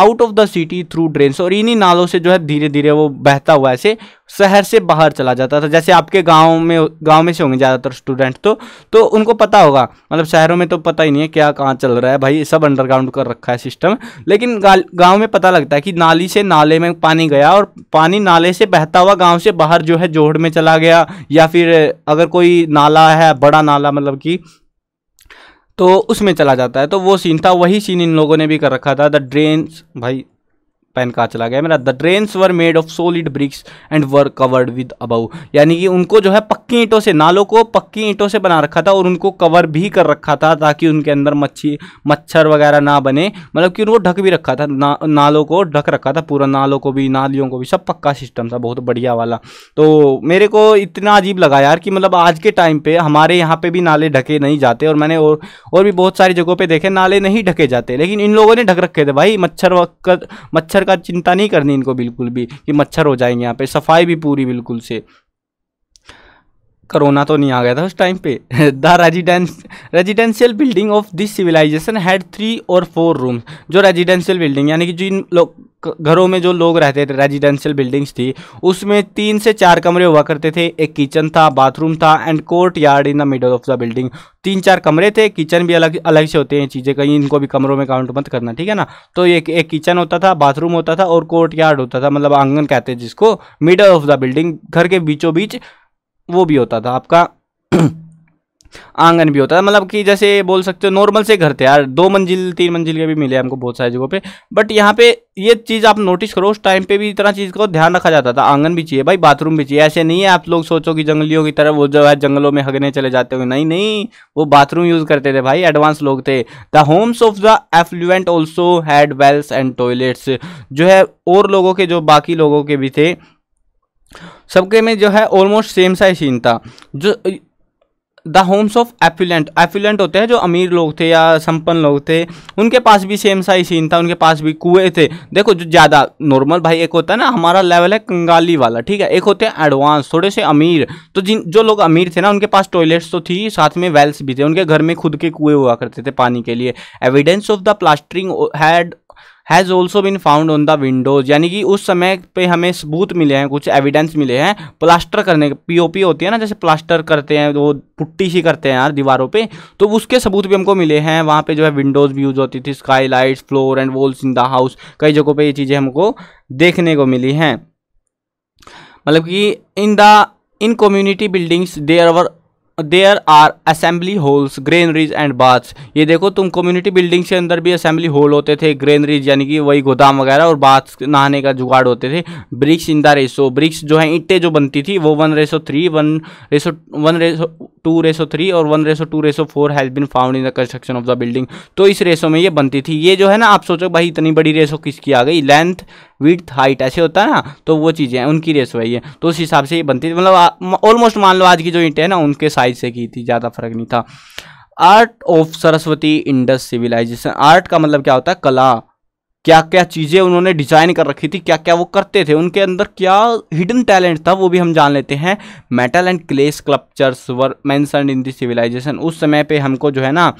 out of the city through drains और इन्हीं नालों से जो है धीरे धीरे वो बहता हुआ ऐसे शहर से बाहर चला जाता था जैसे आपके गांव में गांव में से होंगे ज़्यादातर स्टूडेंट तो तो उनको पता होगा मतलब शहरों में तो पता ही नहीं है क्या कहाँ चल रहा है भाई सब अंडरग्राउंड कर रखा है सिस्टम लेकिन गांव में पता लगता है कि नाली से नाले में पानी गया और पानी नाले से बहता हुआ गाँव से बाहर जो है जोहड़ में चला गया या फिर अगर कोई नाला है बड़ा नाला मतलब कि तो उसमें चला जाता है तो वो सीन था वही सीन इन लोगों ने भी कर रखा था द ड्रेन भाई पेन कहा चला गया मेरा the drains were made of solid bricks and were covered with above यानी कि उनको जो है पक्की ईंटों से नालों को पक्की ईंटों से बना रखा था और उनको कवर भी कर रखा था ताकि उनके अंदर मच्छी मच्छर वगैरह ना बने मतलब कि उनको ढक भी रखा था ना, नालों को ढक रखा था पूरा नालों को भी नालियों को भी सब पक्का सिस्टम था बहुत बढ़िया वाला तो मेरे को इतना अजीब लगा यार कि मतलब आज के टाइम पर हमारे यहाँ पर भी नाले ढके नहीं जाते और मैंने और, और भी बहुत सारी जगहों पर देखे नाले नहीं ढके जाते लेकिन इन लोगों ने ढक रखे थे भाई मच्छर मच्छर मच्छर का चिंता नहीं करनी इनको बिल्कुल भी कि मच्छर हो जाएंगे यहाँ पे सफाई भी पूरी बिल्कुल से कोरोना तो नहीं आ गया था उस टाइम पे the residence residential building of this civilization had three और फोर रूम जो रेजिडेंशियल बिल्डिंग यानी कि जिन लोग घरों में जो लोग रहते थे रेजिडेंशियल बिल्डिंग्स थी उसमें तीन से चार कमरे हुआ करते थे एक किचन था बाथरूम था and courtyard in the middle of the building तीन चार कमरे थे किचन भी अलग अलग से होते हैं चीज़ें कहीं इनको भी कमरों में काउंट मत करना ठीक है ना तो एक एक किचन होता था बाथरूम होता था और कोर्ट यार्ड होता था मतलब आंगन कहते हैं जिसको मिडल ऑफ द बिल्डिंग घर के बीचों बीच वो भी होता था आपका आंगन भी होता है मतलब कि जैसे बोल सकते हो नॉर्मल से घर थे यार दो मंजिल तीन मंजिल के भी मिले हमको बहुत सारी जगहों पे बट यहाँ पे ये चीज़ आप नोटिस करो उस टाइम पे भी इतना चीज़ को ध्यान रखा जाता था आंगन भी चाहिए भाई बाथरूम भी चाहिए ऐसे नहीं है आप लोग सोचो कि जंगलियों की तरह वो जो है जंगलों में हगने चले जाते हो नहीं नहीं वो बाथरूम यूज़ करते थे भाई एडवांस लोग थे the homes of the affluent also had wells and toilets जो है और लोगों के जो बाकी लोगों के भी थे सबके में जो है ऑलमोस्ट सेम सा ही सीन था जो the homes of opulent opulent होते हैं जो अमीर लोग थे या संपन्न लोग थे उनके पास भी सेम साइज सीन था उनके पास भी कुएँ थे देखो जो ज़्यादा नॉर्मल भाई एक होता है ना हमारा लेवल है कंगाली वाला ठीक है एक होते हैं एडवांस थोड़े से अमीर तो जिन जो लोग अमीर थे ना उनके पास टॉयलेट्स तो थी साथ में वेल्स भी थे उनके घर में खुद के कुएँ हुआ करते थे पानी के लिए evidence of the plastering had has also been found on the windows यानी कि उस समय पे हमें सबूत मिले हैं कुछ एविडेंस मिले हैं प्लास्टर करने के पीओपी होती है ना जैसे प्लास्टर करते हैं वो पुट्टी सी करते हैं यार दीवारों पे तो उसके सबूत भी हमको मिले हैं वहाँ पे जो है विंडोज़ भी यूज़ होती थी skylights floor and walls in the house कई जगहों पर ये चीज़ें हमको देखने को मिली हैं मतलब कि in the in community buildings there our there are assembly halls granaries and baths ये देखो तुम कम्युनिटी बिल्डिंग्स के अंदर भी असेंबली हॉल होते थे ग्रेनरीज यानी कि वही गोदाम वगैरह और बाथ्स नहाने का जुगाड़ होते थे bricks in the ratio bricks जो है ईंटें जो बनती थी वो one ratio three one ratio one ratio two ratio three और one ratio two ratio four has been found in the construction of the building तो इस रेसो में ये बनती थी ये जो है ना आप सोचो भाई इतनी बड़ी रेसो किसकी आ गई लेंथ विथ हाइट ऐसे होता है ना तो वो चीज़ें हैं उनकी रेस वही है तो उस हिसाब से ये बनती थी मतलब ऑलमोस्ट मान लो आज की जो ईंटें हैं ना उनके साइज से की थी ज़्यादा फर्क नहीं था art of Saraswati Indus civilization art का मतलब क्या होता है कला क्या क्या चीज़ें उन्होंने डिजाइन कर रखी थी क्या क्या वो करते थे उनके अंदर क्या हिडन टैलेंट था वो भी हम जान लेते हैं metal and clay sculptures were mention in this civilization उस समय पे हमको जो है ना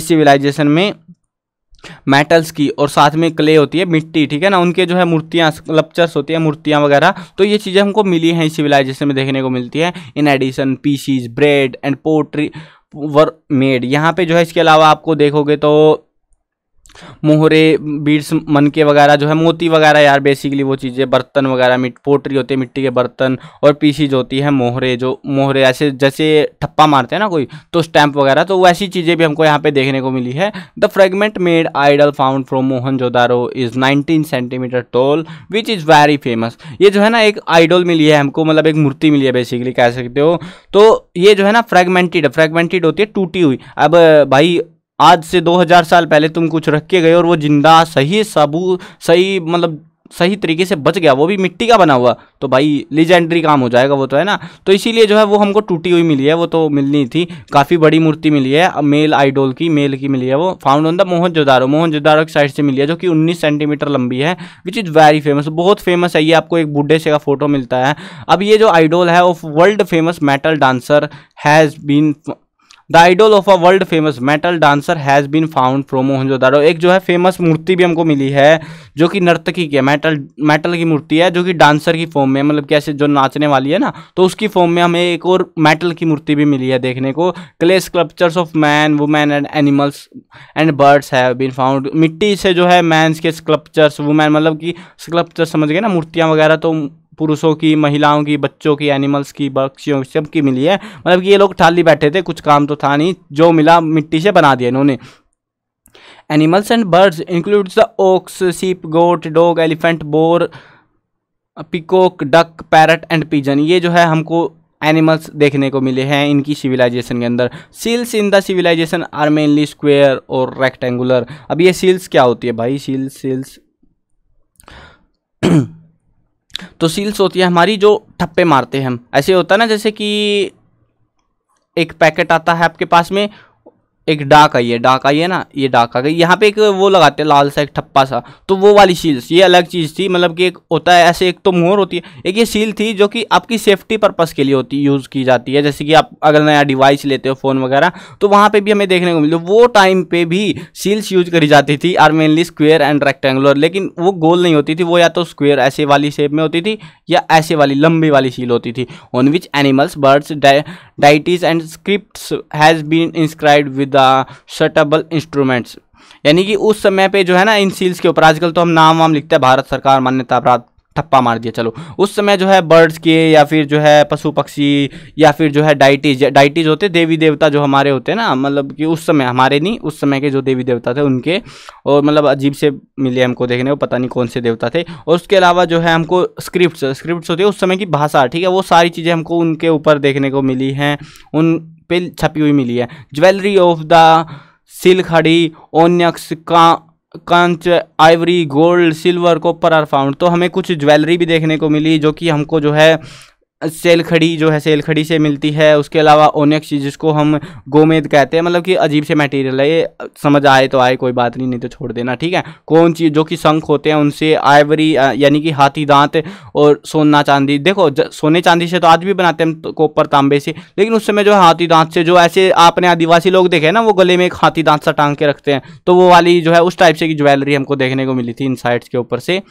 इस सिविलाइजेशन में मेटल्स की और साथ में क्ले होती है मिट्टी ठीक है ना उनके जो है मूर्तियाँ स्कल्पचर्स होती है मूर्तियाँ वगैरह तो ये चीज़ें हमको मिली हैं सिविलाइजेशन में देखने को मिलती है in addition pieces bread and pottery were made यहाँ पे जो है इसके अलावा आपको देखोगे तो मोहरे बीड्स मनके वगैरह जो है मोती वगैरह यार बेसिकली वो चीज़ें बर्तन वगैरह मिट पोटरी होती है मिट्टी के बर्तन और पीसीज होती है मोहरे जो मोहरे ऐसे जैसे ठप्पा मारते हैं ना कोई तो स्टैम्प वगैरह तो वैसी चीज़ें भी हमको यहाँ पे देखने को मिली है the fragment made idol found from Mohenjodaro is nineteen centimetre tall which is very famous ये जो है ना एक आइडल मिली है हमको मतलब एक मूर्ति मिली है बेसिकली कह सकते हो तो ये जो है ना फ्रेगमेंटेड फ्रेगमेंटेड होती है टूटी हुई अब भाई आज से 2000 साल पहले तुम कुछ रख के गए और वो जिंदा सही सबू सही मतलब सही तरीके से बच गया वो भी मिट्टी का बना हुआ तो भाई लीजेंडरी काम हो जाएगा वो तो है ना तो इसीलिए जो है वो हमको टूटी हुई मिली है वो तो मिलनी थी काफ़ी बड़ी मूर्ति मिली है मेल आइडोल की मेल की मिली है वो found on the Mohenjodaro Mohenjodaro की साइड से मिली है जो कि 19 सेंटीमीटर लंबी है विच इज़ वेरी फेमस बहुत फेमस है ये आपको एक बुढ़े से का फोटो मिलता है अब ये जो आइडोल है वो world famous metal dancer has been the idol of a world famous metal dancer has been found from Mohenjodaro एक जो है फेमस मूर्ति भी हमको मिली है जो कि नर्तकी की है मेटल मेटल की मूर्ति है जो कि डांसर की फॉर्म में मतलब कैसे जो नाचने वाली है ना तो उसकी फॉर्म में हमें एक और मेटल की मूर्ति भी मिली है देखने को clay sculptures of man women and animals and birds have been found मिट्टी से जो है मैंस के स्कल्पचर्स वुमेन मतलब कि स्कल्पचर्स समझ गए ना मूर्तियाँ वगैरह तो पुरुषों की महिलाओं की बच्चों की एनिमल्स की की सबकी मिली है मतलब कि ये लोग ठाली बैठे थे कुछ काम तो था नहीं जो मिला मिट्टी से बना दिया इन्होंने animals and birds includes the ox sheep goat dog elephant boar peacock duck parrot and pigeon ये जो है हमको एनिमल्स देखने को मिले हैं इनकी सिविलाइजेशन के अंदर seals in the civilization are mainly square और रेक्टेंगुलर अब ये सील्स क्या होती है भाई सील्स सील्स तो सील्स होती है हमारी जो ठप्पे मारते हैं हम ऐसे होता है ना जैसे कि एक पैकेट आता है आपके पास में एक डाक आई है डाक आई है ना ये डाक आ गई यहाँ पे एक वो लगाते हैं लाल सा एक ठप्पा सा तो वो वाली सील ये अलग चीज़ थी मतलब कि एक होता है ऐसे एक तो मोहर होती है एक ये सील थी जो कि आपकी सेफ्टी पर्पज़ के लिए होती यूज़ की जाती है जैसे कि आप अगर नया डिवाइस लेते हो फ़ोन वगैरह तो वहाँ पर भी हमें देखने को मिलती वो टाइम पर भी सील्स यूज करी जाती थी are mainly square and rectangular लेकिन वो गोल नहीं होती थी वो या तो स्क्वेयर ऐसे वाली शेप में होती थी या ऐसे वाली लंबी वाली सील होती थी on which animals birds deities and script has been inscribe with the instruments यानी कि उस समय पे जो है ना इन सील्स के ऊपर आजकल तो हम नाम वाम लिखते हैं भारत सरकार मान्यता प्राप्त थप्पा मार दिया चलो उस समय जो है बर्ड्स के या फिर जो है पशु पक्षी या फिर जो है डाइटीज डाइटीज होते देवी देवता जो हमारे होते ना मतलब कि उस समय हमारे नहीं उस समय के जो देवी देवता थे उनके और मतलब अजीब से मिले हमको देखने को पता नहीं कौन से देवता थे और उसके अलावा जो है हमको स्क्रिप्ट स्क्रिप्ट होती है उस समय की भाषा ठीक है वो सारी चीज़ें हमको उनके ऊपर देखने को मिली हैं उन पे छपी हुई मिली है ज्वेलरी ऑफ द सिलखड़ी हड़ी ओन्यक्स का कांच ivory gold silver copper are found तो हमें कुछ ज्वेलरी भी देखने को मिली जो कि हमको जो है सेल खड़ी जो है सेल खड़ी से मिलती है उसके अलावा ओनेक्स जिसको हम गोमेद कहते हैं मतलब कि अजीब से मटेरियल है ये समझ आए तो आए कोई बात नहीं नहीं तो छोड़ देना ठीक है कौन चीज़ जो कि शंख होते हैं उनसे आइवरी यानी कि हाथी दांत और सोना चांदी देखो सोने चांदी से तो आज भी बनाते हैं तो कोपर तांबे से लेकिन उस समय जो हाथी दांत से जो ऐसे आपने आदिवासी लोग देखे ना वो गले में एक हाथी दांत सा टांग के रखते हैं तो वो वाली जो है उस टाइप से की ज्वेलरी हमको देखने को मिली थी इन साइड्स के ऊपर से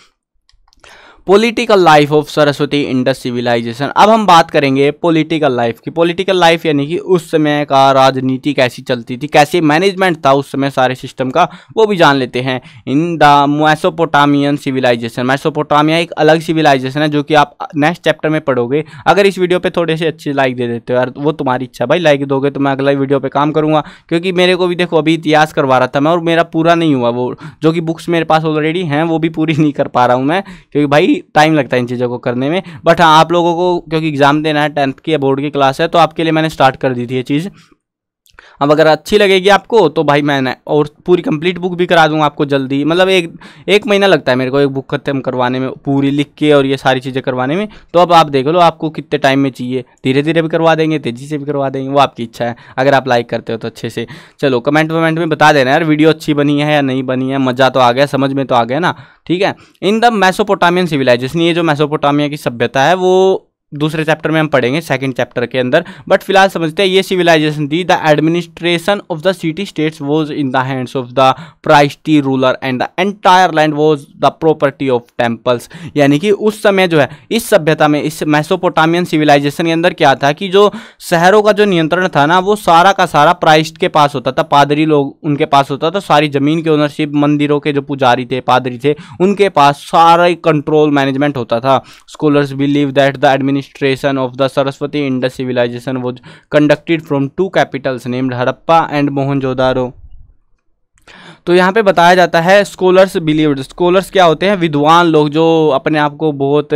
political life of Saraswati Indus civilization अब हम बात करेंगे पॉलिटिकल लाइफ की पॉलिटिकल लाइफ यानी कि उस समय का राजनीति कैसी चलती थी कैसे मैनेजमेंट था उस समय सारे सिस्टम का वो भी जान लेते हैं in the Mesopotamian civilization Mesopotamia एक अलग सिविलाइजेशन है जो कि आप नेक्स्ट चैप्टर में पढ़ोगे अगर इस वीडियो पर थोड़े से अच्छे लाइक दे देते हो यार वो तुम्हारी इच्छा भाई लाइक दोगे तो मैं अगला वीडियो पर काम करूँगा क्योंकि मेरे को भी देखो अभी इतिहास करवा रहा था मैं और मेरा पूरा नहीं हुआ वो जो कि बुक्स मेरे पास ऑलरेडी हैं वो भी पूरी नहीं कर पा रहा हूँ मैं क्योंकि भाई टाइम लगता है इन चीज़ों को करने में बट हाँ आप लोगों को क्योंकि एग्ज़ाम देना है टेंथ की या बोर्ड की क्लास है तो आपके लिए मैंने स्टार्ट कर दी थी ये चीज़ अब अगर अच्छी लगेगी आपको तो भाई मैं और पूरी कंप्लीट बुक भी करा दूँगा आपको जल्दी मतलब एक एक महीना लगता है मेरे को एक बुक खत्म करवाने में पूरी लिख के और ये सारी चीज़ें करवाने में तो अब आप देख लो आपको कितने टाइम में चाहिए धीरे धीरे भी करवा देंगे तेज़ी से भी करवा देंगे वो आपकी इच्छा है अगर आप लाइक करते हो तो अच्छे से चलो कमेंट वमेंट में बता देना यार वीडियो अच्छी बनी है या नहीं बनी है मज़ा तो आ गया समझ में तो आ गया ना ठीक है इन द मैसोपोटामियन सिविलाइजेशन ये जो मैसोपोटामिया की सभ्यता है वो दूसरे चैप्टर में हम पढ़ेंगे सेकंड चैप्टर के अंदर बट फिलहाल समझते हैं ये civilization the the administration of the city states was in the hands of the priestly ruler and the entire land was the property of temples यानी कि उस समय जो है इस सभ्यता में इस मैसोपोटामियन सिविलाइजेशन के अंदर क्या था कि जो शहरों का जो नियंत्रण था ना वो सारा का सारा प्राइस्ट के पास होता था पादरी लोग उनके पास होता था सारी जमीन की ओनरशिप मंदिरों के जो पुजारी थे पादरी थे उनके पास सारा कंट्रोल मैनेजमेंट होता था scholars believe that the admin administration of the Saraswati Indus civilization was conducted from two capitals named Harappa and Mohenjodaro तो यहाँ पे बताया जाता है स्कॉलर्स बिलीव स्कॉलर्स क्या होते हैं विद्वान लोग जो अपने आप को बहुत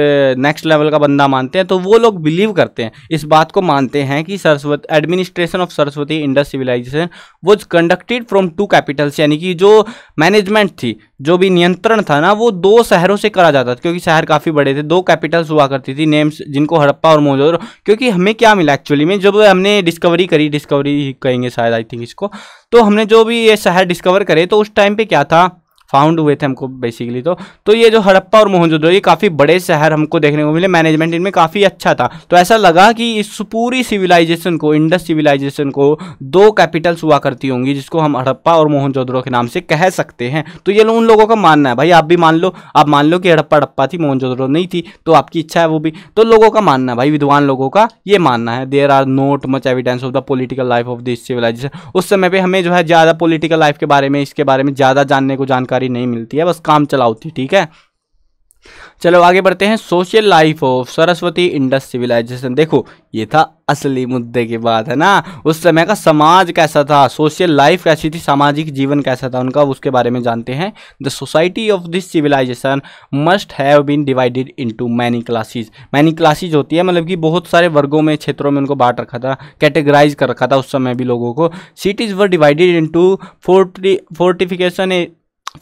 नेक्स्ट लेवल का बंदा मानते हैं तो वो लोग बिलीव करते हैं इस बात को मानते हैं कि Saraswati administration of Saraswati Indus civilization was conducted from two capitals यानी कि जो मैनेजमेंट थी जो भी नियंत्रण था ना वो दो शहरों से करा जाता था क्योंकि शहर काफ़ी बड़े थे दो कैपिटल्स हुआ करती थी नेम्स जिनको हड़प्पा और मोजोर क्योंकि हमें क्या मिला एक्चुअली में जब हमने डिस्कवरी करी डिस्कवरी कहेंगे शायद आई थिंक इसको तो हमने जो भी ये शहर डिस्कवर करे तो उस टाइम पे क्या था फाउंड हुए थे हमको बेसिकली तो तो ये जो हड़प्पा और मोहनजोदड़ो ये काफ़ी बड़े शहर हमको देखने को मिले मैनेजमेंट इनमें काफ़ी अच्छा था तो ऐसा लगा कि इस पूरी सिविलाइजेशन को इंडस सिविलाइजेशन को दो कैपिटल्स हुआ करती होंगी जिसको हम हड़प्पा और मोहनजोदड़ो के नाम से कह सकते हैं तो ये उन लोगों का मानना है भाई आप भी मान लो आप मान लो कि हड़प्पा हड़प्पा थी मोहनजोदड़ो नहीं थी तो आपकी इच्छा है वो भी तो लोगों का मानना है भाई विद्वान लोगों का ये मानना है there are not much evidence of the political life of this civilization उस समय पर हमें जो है ज़्यादा पोलिटिकल लाइफ के बारे में इसके बारे में ज़्यादा जानने को जानकारी जानकारी नहीं मिलती है बस काम चलाओ थी ठीक है चलो आगे बढ़ते हैं social life of Saraswati Indus civilization देखो ये था असली मुद्दे की बात है ना उस समय का समाज कैसा था सोशल लाइफ कैसी थी सामाजिक जीवन कैसा था उनका उसके बारे में जानते हैं the society of this civilization must have been divided into many classes many classes होती है मतलब कि बहुत सारे वर्गों में क्षेत्रों में उनको बांट रखा था कैटेगराइज कर रखा था उस समय भी लोगों को cities were divided into forty fortification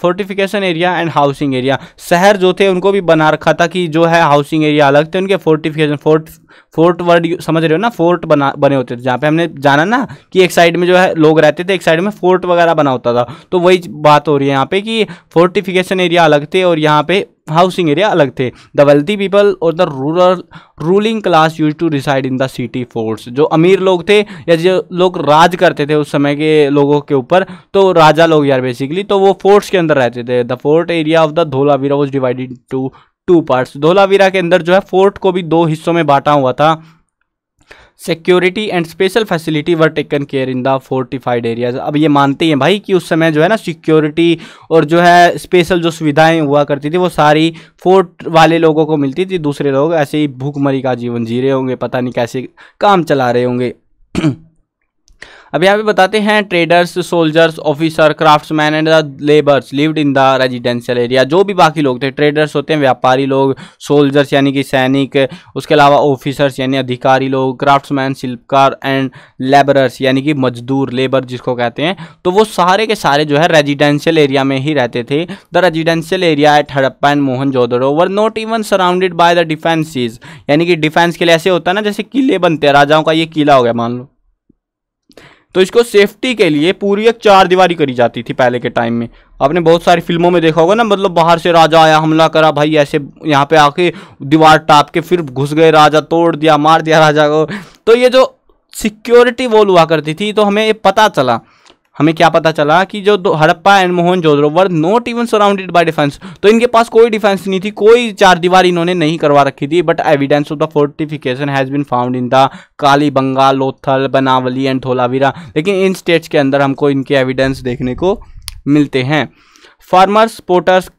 fortification area and housing area शहर जो थे उनको भी बना रखा था कि जो है हाउसिंग एरिया अलग थे उनके फोर्टिफिकेशन फोर्ट फोर्ट वर्ड समझ रहे हो ना फोर्ट बना बने होते थे जहाँ पे हमने जाना ना कि एक साइड में जो है लोग रहते थे एक साइड में फोर्ट वगैरह बना होता था तो वही बात हो रही है यहाँ पे कि फोर्टिफिकेशन एरिया अलग थे और यहाँ पे हाउसिंग एरिया अलग थे द वेल्थी पीपल और the rural ruling class use to reside in the city forts जो अमीर लोग थे या जो लोग राज करते थे उस समय के लोगों के ऊपर तो राजा लोग यार बेसिकली तो वो फोर्ट्स के अंदर रहते थे the fort area of the Dholavira was divided to two parts Dholavira के अंदर जो है फोर्ट को भी दो हिस्सों में बांटा हुआ था security and special facility were taken care in the fortified areas अब ये मानते हैं भाई कि उस समय जो है ना सिक्योरिटी और जो है स्पेशल जो सुविधाएं हुआ करती थी वो सारी फोर्ट वाले लोगों को मिलती थी दूसरे लोग ऐसे ही भूखमरी का जीवन जी रहे होंगे पता नहीं कैसे काम चला रहे होंगे अब यहाँ पे बताते हैं traders soldiers officer craftsman and the labours lived in the residential area जो भी बाकी लोग थे ट्रेडर्स होते हैं व्यापारी लोग सोल्जर्स यानी कि सैनिक उसके अलावा ऑफिसर्स यानी अधिकारी लोग क्राफ्ट्समैन शिल्पकार एंड लेबरर्स यानी कि मजदूर लेबर जिसको कहते हैं तो वो सारे के सारे जो है रेजिडेंशियल एरिया में ही रहते थे the residential area at Harappa and Mohenjodaro were not even surrounded by the defences यानी कि डिफेंस के लिए ऐसे होता है ना जैसे किले बनते हैं राजाओं का ये किला हो गया मान लो तो इसको सेफ्टी के लिए पूरी एक चार दीवारी करी जाती थी पहले के टाइम में आपने बहुत सारी फिल्मों में देखा होगा ना मतलब बाहर से राजा आया हमला करा भाई ऐसे यहाँ पे आके दीवार टाप के फिर घुस गए राजा तोड़ दिया मार दिया राजा को तो ये जो सिक्योरिटी वॉल हुआ करती थी तो हमें ये पता चला हमें क्या पता चला कि जो Harappa and Mohenjodaro were not even surrounded by defence तो इनके पास कोई डिफेंस नहीं थी कोई चार दीवार इन्होंने नहीं करवा रखी थी but evidence of the fortification has been found in the Kalibangan Lothal Banawali and Dholavira लेकिन इन स्टेट्स के अंदर हमको इनके एविडेंस देखने को मिलते हैं farmers potters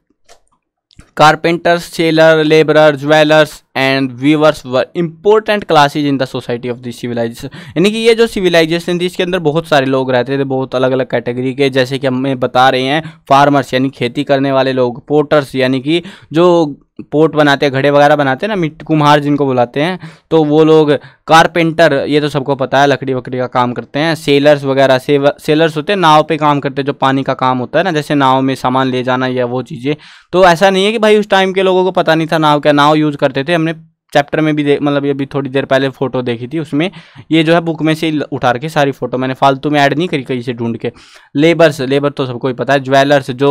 carpenters sailor labourer jewellers and weavers were important classes in the society of this civilization यानी कि ये जो सिविलाइजेशन थी इसके अंदर बहुत सारे लोग रहते थे बहुत अलग अलग कैटेगरी के जैसे कि हमें बता रहे हैं फार्मर्स यानी खेती करने वाले लोग पोर्टर्स यानी कि जो पोर्ट बनाते हैं घड़े वगैरह बनाते हैं ना मिट्टी कुम्हार जिनको बुलाते हैं तो वो लोग कारपेंटर ये तो सबको पता है लकड़ी वकड़ी का काम करते हैं सेलर्स वगैरह से, सेलर्स होते हैं नाव पे काम करते हैं जो पानी का काम होता है ना जैसे नाव में सामान ले जाना या वो चीज़ें तो ऐसा नहीं है कि भाई उस टाइम के लोगों को पता नहीं था नाव क्या नाव यूज़ करते थे हमने चैप्टर में भी मतलब अभी थोड़ी देर पहले फोटो देखी थी उसमें ये जो है बुक में से उठा के सारी फोटो मैंने फालतू में ऐड नहीं करी कहीं से ढूंढ के लेबर्स लेबर तो सबको ही पता है ज्वेलर्स जो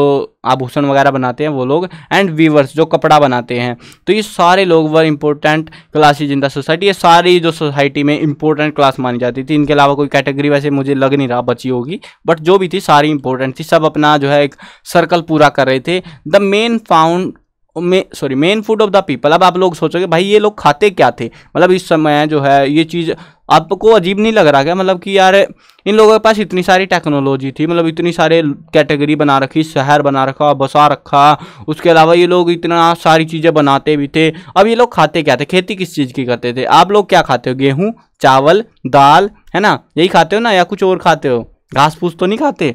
आभूषण वगैरह बनाते हैं वो लोग एंड वीवर्स जो कपड़ा बनाते हैं तो ये सारे लोग were important classes in the society ये सारी जो सोसाइटी में इंपॉर्टेंट क्लास मानी जाती थी इनके अलावा कोई कैटेगरी वैसे मुझे लग नहीं रहा बची होगी बट जो भी थी सारी इंपॉर्टेंट थी सब अपना जो है एक सर्कल पूरा कर रहे थे the main found sorry main food of the people अब आप लोग सोचोगे भाई ये लोग खाते क्या थे मतलब इस समय जो है ये चीज़ आपको अजीब नहीं लग रहा क्या मतलब कि यार इन लोगों के पास इतनी सारी टेक्नोलॉजी थी मतलब इतनी सारे कैटेगरी बना रखी शहर बना रखा बसा रखा उसके अलावा ये लोग इतना सारी चीज़ें बनाते भी थे अब ये लोग खाते क्या थे खेती किस चीज़ की करते थे आप लोग क्या खाते हो गेहूँ चावल दाल है ना यही खाते हो ना या कुछ और खाते हो घास फूस तो नहीं खाते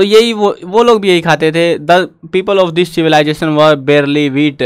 तो यही वो वो लोग भी यही खाते थे the people of this civilization were barley wheat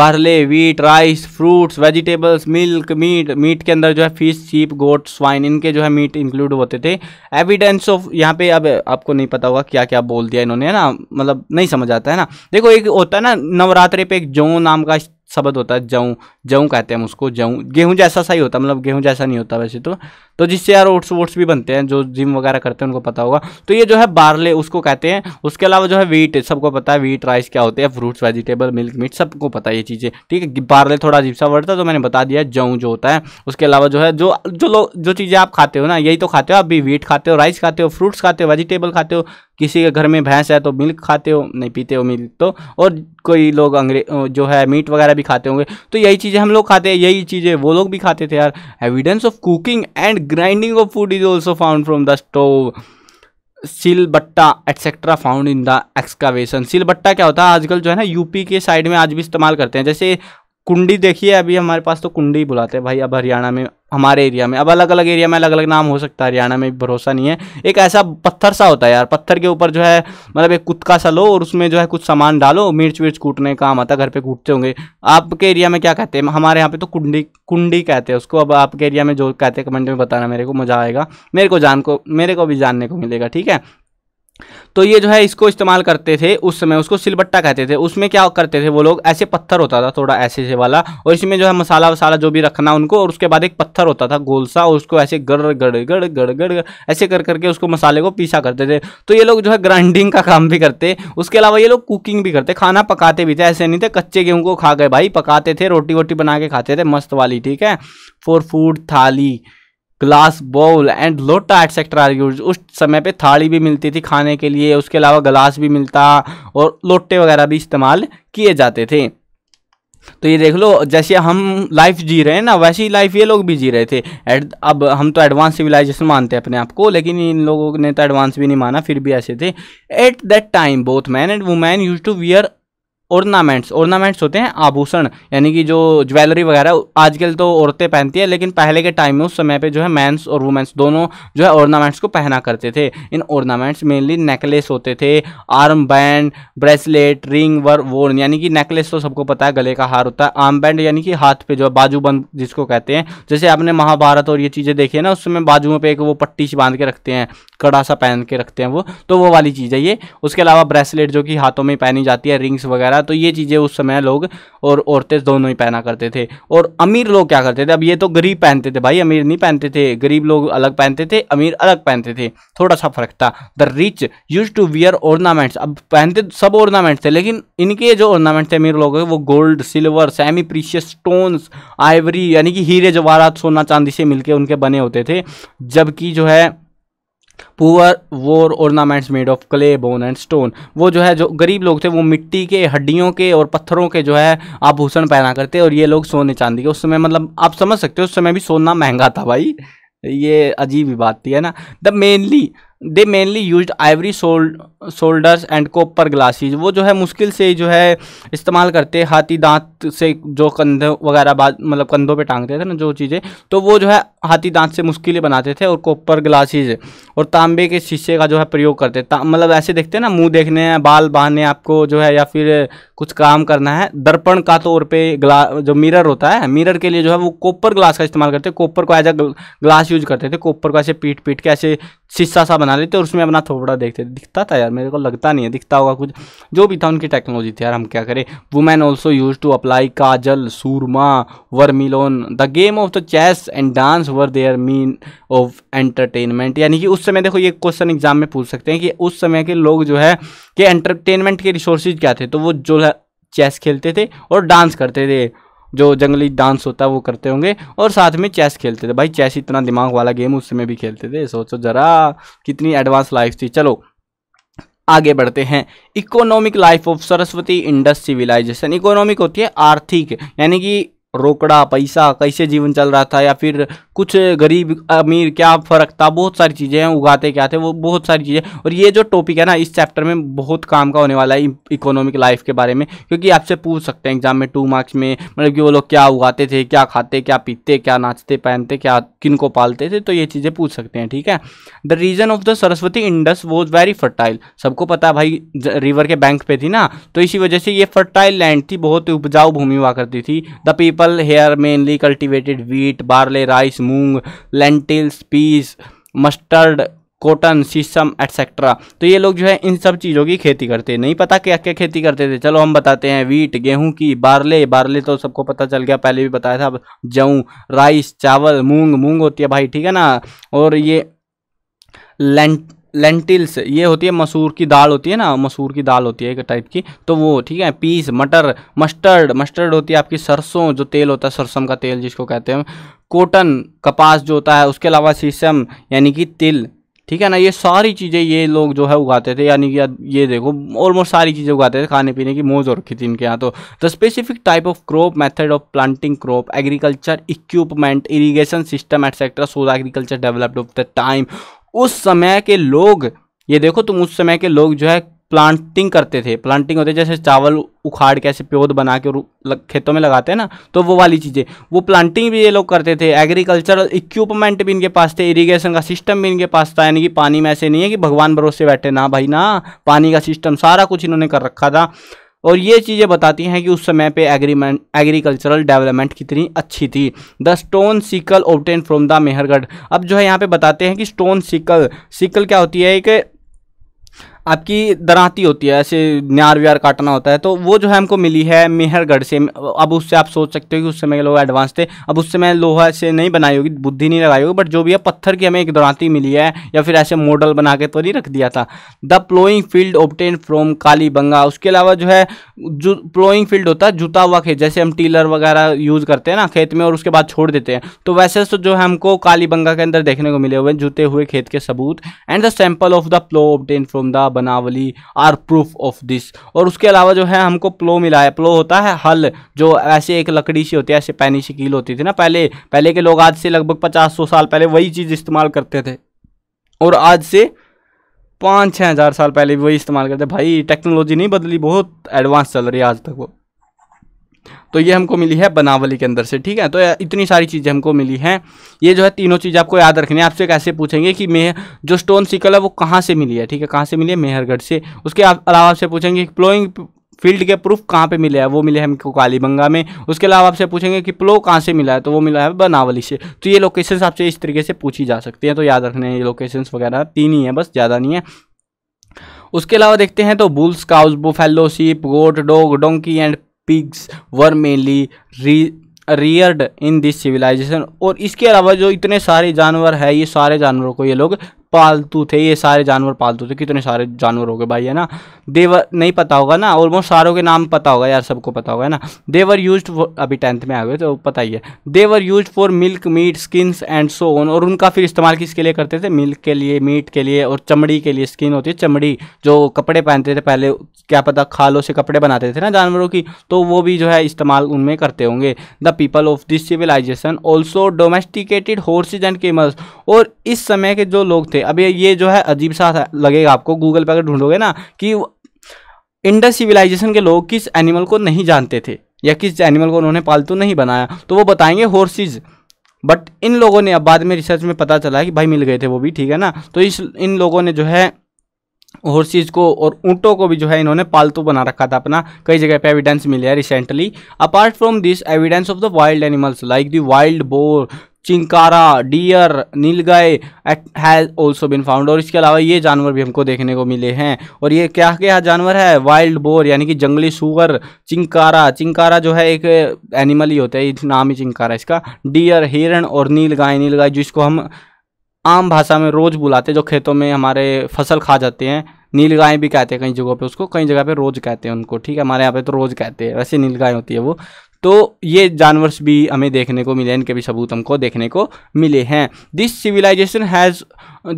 barley wheat rice fruits vegetables milk meat meat के अंदर जो है फिश चीप गोट स्वाइन इनके जो है मीट इंक्लूड होते थे एविडेंस ऑफ यहाँ पे अब आपको नहीं पता होगा क्या क्या बोल दिया इन्होंने है ना मतलब नहीं समझ आता है ना देखो एक होता है ना नवरात्रि पे एक जो नाम का शब्द होता है जऊँ जऊँ कहते हैं हम उसको जऊँ गेहूं जैसा सही होता है मतलब गेहूं जैसा नहीं होता वैसे तो तो जिससे यार ओट्स वोट्स भी बनते हैं जो जिम वगैरह करते हैं उनको पता होगा तो ये जो है बारले उसको कहते हैं उसके अलावा जो है वीट सबको पता है वीट राइस क्या होते हैं फ्रूट्स वेजिटेबल मिल्क मीट सबको पता है ये चीज़ें ठीक है बारले थोड़ा अजीब सा वर्ड था तो मैंने बता दिया जऊँ जो होता है उसके अलावा जो है जो जो लोग जो चीज़ें आप खाते हो ना यही तो खाते हो आप भी वीट खाते हो राइस खाते हो फ्रूट्स खाते हो वेजिटेबल खाते हो किसी के घर में भैंस है तो मिल्क खाते हो नहीं पीते हो मिल्क तो और कोई लोग अंग्रे जो है मीट वगैरह भी खाते होंगे तो यही चीज़ें हम लोग खाते हैं यही चीज़ें वो लोग भी खाते थे यार evidence of cooking and grinding of food is also found from the stove बट्टा et cetera found in the excavation बट्टा क्या होता है आजकल जो है ना यूपी के साइड में आज भी इस्तेमाल करते हैं जैसे कुंडी देखिए अभी हमारे पास तो कुंडी ही बुलाते हैं भाई अब हरियाणा में हमारे एरिया में अब अलग अलग एरिया में अलग अलग नाम हो सकता है हरियाणा में भरोसा नहीं है एक ऐसा पत्थर सा होता है यार पत्थर के ऊपर जो है मतलब एक कुत्का सा लो और उसमें जो है कुछ सामान डालो मिर्च विर्च कूटने का काम आता है घर पे कूटते होंगे आपके एरिया में क्या कहते हैं हमारे यहाँ पे तो कुंडी कुंडी कहते हैं उसको अब आपके एरिया में जो कहते हैं कमेंट में बताना मेरे को मज़ा आएगा मेरे को जान को मेरे को भी जानने को मिलेगा ठीक है तो ये जो है इसको इस्तेमाल करते थे उस समय उसको सिलबट्टा कहते थे उसमें क्या करते थे वो लोग ऐसे पत्थर होता था थोड़ा ऐसे से वाला और इसमें जो है मसाला वसाला जो भी रखना उनको और उसके बाद एक पत्थर होता था गोल सा और उसको ऐसे गड़ गड़ गड़ गड़ गड़ ऐसे कर करके उसको मसाले को पीसा करते थे तो ये लोग जो है ग्राइंडिंग का काम भी करते उसके अलावा ये लोग कुकिंग भी करते खाना पकाते भी थे ऐसे नहीं थे कच्चे गेहूँ को खा गए भाई पकाते थे रोटी वोटी बना के खाते थे मस्त वाली ठीक है for food thali glass bowl and lota are use उस समय पे थाली भी मिलती थी खाने के लिए उसके अलावा ग्लास भी मिलता और लोटे वगैरह भी इस्तेमाल किए जाते थे तो ये देख लो जैसे हम लाइफ जी रहे हैं ना वैसी लाइफ ये लोग भी जी रहे थे एड, अब हम तो एडवांस सिविलाइजेशन मानते हैं अपने आप को लेकिन इन लोगों ने तो एडवांस भी नहीं माना फिर भी ऐसे थे at that time both man and woman use to wear ornaments ornaments होते हैं आभूषण यानी कि जो ज्वेलरी वगैरह आजकल तो औरतें पहनती है लेकिन पहले के टाइम में उस समय पे जो है मैंस और वुमेंस दोनों जो है ऑर्नामेंट्स को पहना करते थे इन ऑर्नामेंट्स मेनली नेकलेस होते थे armband bracelet ring were worn यानी कि नेकलेस तो सबको पता है गले का हार होता है आर्म बैंड यानी कि हाथ पे जो है बाजूबंद जिसको कहते हैं जैसे आपने महाभारत और ये चीज़ें देखी है ना उसमें बाजुओं पर एक वो पट्टी से बांध के रखते हैं कड़ा सा पहन के रखते हैं वो तो वो वाली चीज़ है ये उसके अलावा ब्रेसलेट जो कि हाथों में पहनी जाती है रिंग्स वगैरह तो ये चीज़ें उस समय लोग और औरतें दोनों ही पहना करते थे और अमीर लोग क्या करते थे अब ये तो गरीब पहनते थे भाई अमीर नहीं पहनते थे गरीब लोग अलग पहनते थे अमीर अलग पहनते थे थोड़ा सा फ़र्क था the rich use to wear ornaments अब पहनते तो सब ऑर्नामेंट्स थे लेकिन इनके जो ऑर्नामेंट्स थे अमीर लोगों के वो gold silver semiprecious stones ivory यानी कि हीरे जवाहरात सोना चांदी से मिलकर उनके बने होते थे जबकि जो है poor wore ornaments made of clay bone and stone वो जो है जो गरीब लोग थे वो मिट्टी के हड्डियों के और पत्थरों के जो है आभूषण पहना करते और ये लोग सोने चांदी के उस समय मतलब आप समझ सकते हो उस समय भी सोना महंगा था भाई ये अजीब ही बात थी है ना the mainly they mainly use ivory should shoulders and copper glasses वो जो है मुश्किल से जो है इस्तेमाल करते हाथी दांत से जो कंधे वगैरह बाद मतलब कंधों पे टांगते थे ना जो चीज़ें तो वो जो है हाथी दांत से मुश्किलें बनाते थे और कॉपर ग्लासेज और तांबे के शीशे का जो है प्रयोग करते मतलब ऐसे देखते हैं ना मुंह देखने हैं बाल बहाने आपको जो है या फिर कुछ काम करना है दर्पण का तौर पे ग्ला जो मिरर होता है मिरर के लिए जो है वो कॉपर ग्लास का इस्तेमाल करते कॉपर को एज अ ग्लास यूज करते थे कॉपर को ऐसे पीट पीट के ऐसे शीशा सा बना लेते और उसमें अपना थोबड़ा देखते दिखता था यार मेरे को लगता नहीं है दिखता होगा कुछ जो भी था उनकी टेक्नोलॉजी थी यार हम क्या करें women also use to apply kajal surma vermilion the game of the chess and dance were their mean of entertainment यानी कि उस समय देखो ये क्वेश्चन एग्जाम में पूछ सकते हैं कि उस समय के लोग जो है कि एंटरटेनमेंट के रिसोर्सेज क्या थे तो वो जो है चेस खेलते थे और डांस करते थे जो जंगली डांस होता है वो करते होंगे और साथ में चेस खेलते थे भाई चेस इतना दिमाग वाला गेम उस समय भी खेलते थे सोचो जरा कितनी एडवांस लाइफ थी चलो आगे बढ़ते हैं economic life of Saraswati Indus civilization economic होती है आर्थिक यानी कि रोकड़ा पैसा कैसे जीवन चल रहा था या फिर कुछ गरीब अमीर क्या फ़र्क था बहुत सारी चीज़ें हैं उगाते क्या थे वो बहुत सारी चीज़ें और ये जो टॉपिक है ना इस चैप्टर में बहुत काम का होने वाला है इकोनॉमिक लाइफ के बारे में क्योंकि आपसे पूछ सकते हैं एग्जाम में टू मार्क्स में मतलब कि वो लोग क्या उगाते थे क्या खाते क्या पीते क्या नाचते पहनते क्या किन को पालते थे तो ये चीज़ें पूछ सकते हैं ठीक है the reason of the Saraswati Indus was very fertile सबको पता भाई रिवर के बैंक पे थी ना तो इसी वजह से ये फर्टाइल लैंड थी बहुत उपजाऊ भूमि हुआ करती थी the people people here mainly cultivated wheat barley, rice moong, lentils peas mustard cotton sesame et cetera तो ये लोग जो है इन सब चीज़ों की खेती करते हैं नहीं पता क्या क्या खेती करते थे चलो हम बताते हैं वीट गेहूं की बारले बारले तो सबको पता चल गया पहले भी बताया था जऊँ राइस चावल मूंग मूंग होती है भाई ठीक है ना और ये लेंट लेंटिल्स ये होती है मसूर की दाल होती है ना मसूर की दाल होती है एक टाइप की तो वो ठीक है पीस मटर मस्टर्ड मस्टर्ड होती है आपकी सरसों जो तेल होता है सरसों का तेल जिसको कहते हैं कॉटन कपास जो होता है उसके अलावा शीशम यानी कि तिल ठीक है ना ये सारी चीज़ें ये लोग जो है उगाते थे यानी कि ये देखो ऑलमोस्ट सारी चीज़ें उगाते थे खाने पीने की मौज और रखी थी इनके यहाँ तो the specific type of crop method of planting crop agriculture equipment irrigation system et cetera so the agriculture developed of the time उस समय के लोग ये देखो तुम उस समय के लोग जो है प्लांटिंग करते थे प्लांटिंग होते जैसे चावल उखाड़ के ऐसे प्योर बना के खेतों में लगाते हैं ना तो वो वाली चीज़ें वो प्लांटिंग भी ये लोग करते थे एग्रीकल्चरल इक्विपमेंट भी इनके पास थे इरिगेशन का सिस्टम भी इनके पास था यानी कि पानी में ऐसे नहीं है कि भगवान भरोसे बैठे ना भाई ना पानी का सिस्टम सारा कुछ इन्होंने कर रखा था और ये चीज़ें बताती हैं कि उस समय पे एग्रीमेंट एग्रीकल्चरल डेवलपमेंट कितनी अच्छी थी the stone sickle obtain from the Mehrgarh अब जो है यहाँ पे बताते हैं कि स्टोन सिकल सिकल क्या होती है एक आपकी दराती होती है ऐसे न्यार व्यार काटना होता है तो वो जो है हमको मिली है मेहरगढ़ से अब उससे आप सोच सकते हो कि उस समय लोग एडवांस थे अब उस समय लोहा से नहीं बनाई होगी बुद्धि नहीं लगाई होगी बट जो भी है पत्थर की हमें एक दराती मिली है या फिर ऐसे मॉडल बना के तो नहीं रख दिया था the ploughing field obtained from Kalibangan उसके अलावा जो है जो प्लोइंग फील्ड होता है जूता हुआ खेत जैसे हम टीलर वगैरह यूज़ करते हैं ना खेत में और उसके बाद छोड़ देते हैं तो वैसे तो जो है हमको कालीबंगा के अंदर देखने को मिले हुए जूते हुए खेत के सबूत and the sample of the plough obtained from the Banawali are proof of this और उसके अलावा जो है हमको प्लो मिला है प्लो होता है हल जो ऐसे एक लकड़ी सी होती है ऐसे पैनी सी कील होती थी ना पहले पहले के लोग आज से लगभग पचास सौ साल पहले वही चीज़ इस्तेमाल करते थे और आज से पाँच छः हज़ार साल पहले भी वही इस्तेमाल करते भाई टेक्नोलॉजी नहीं बदली बहुत एडवांस चल रही है आज तक वो तो ये हमको मिली है बनावली के अंदर से ठीक है तो इतनी सारी चीज़ें हमको मिली हैं ये जो है तीनों चीज़ आपको याद रखनी है आपसे कैसे पूछेंगे कि मेह जो स्टोन सिकल है वो कहाँ से मिली है ठीक है कहाँ से मिली है मेहरगढ़ से उसके अलावा आपसे पूछेंगे प्लोइंग फील्ड के प्रूफ कहाँ पे मिले हैं वो मिले हमको कालीबंगा में उसके अलावा आपसे पूछेंगे कि प्लो कहाँ से मिला है तो वो मिला है बनावली से तो ये लोकेशंस आपसे इस तरीके से पूछी जा सकती हैं तो याद रखने ये लोकेशंस वगैरह तीन ही हैं बस ज़्यादा नहीं है उसके अलावा देखते हैं तो bulls cows buffalo sheep goat dog donkey and pigs were mainly re reared in this civilisation और इसके अलावा जो इतने सारे जानवर है ये सारे जानवरों को ये लोग पालतू थे ये सारे जानवर पालतू थे कितने सारे जानवर हो गए भाई है ना देवर नहीं पता होगा ना ऑलमोस्ट सारों के नाम पता होगा यार सबको पता होगा है ना देवर यूज अभी टेंथ में आ गए तो पता ही है they were use for milk meat skins and so on और उनका फिर इस्तेमाल किसके लिए करते थे मिल्क के लिए मीट के लिए और चमड़ी के लिए स्किन होती है चमड़ी जो कपड़े पहनते थे पहले क्या पता खालों से कपड़े बनाते थे ना जानवरों की तो वो भी जो है इस्तेमाल उनमें करते होंगे the people of this civilisation also domesticated horses and camels और इस समय के जो लोग थे अब ये जो है अजीब सा लगेगा आपको गूगल पर अगर ढूंढोगे ना कि इंडस सिविलाइजेशन के लोग किस एनिमल को नहीं जानते थे या किस एनिमल को उन्होंने पालतू नहीं बनाया तो वो बताएंगे हॉर्सेज बट इन लोगों ने अब बाद में रिसर्च में पता चला है कि भाई मिल गए थे वो भी ठीक है ना तो इस इन लोगों ने जो है हॉर्सेज को और ऊँटों को भी जो है इन्होंने पालतू बना रखा था अपना कई जगह पे एविडेंस मिले recently apart from this evidence of the wild animals like the wild boar chinkara deer nilgai has also been found और इसके अलावा ये जानवर भी हमको देखने को मिले हैं और ये क्या क्या जानवर है वाइल्ड बोर यानी कि जंगली सुअर चिंकारा चिंकारा जो है एक एनिमल ही होता है नाम ही चिंकारा इसका डियर हिरण और नीलगाय नीलगाय जिसको हम आम भाषा में रोज़ बुलाते हैं जो खेतों में हमारे फसल खा जाते हैं नीलगाय भी कहते हैं कई जगहों पे उसको कई जगह पे रोज़ कहते हैं उनको ठीक है हमारे यहाँ पे तो रोज़ कहते हैं वैसे नीलगाय होती है वो तो ये जानवर्स भी हमें देखने को मिले इनके भी सबूत हमको देखने को मिले हैं this civilisation has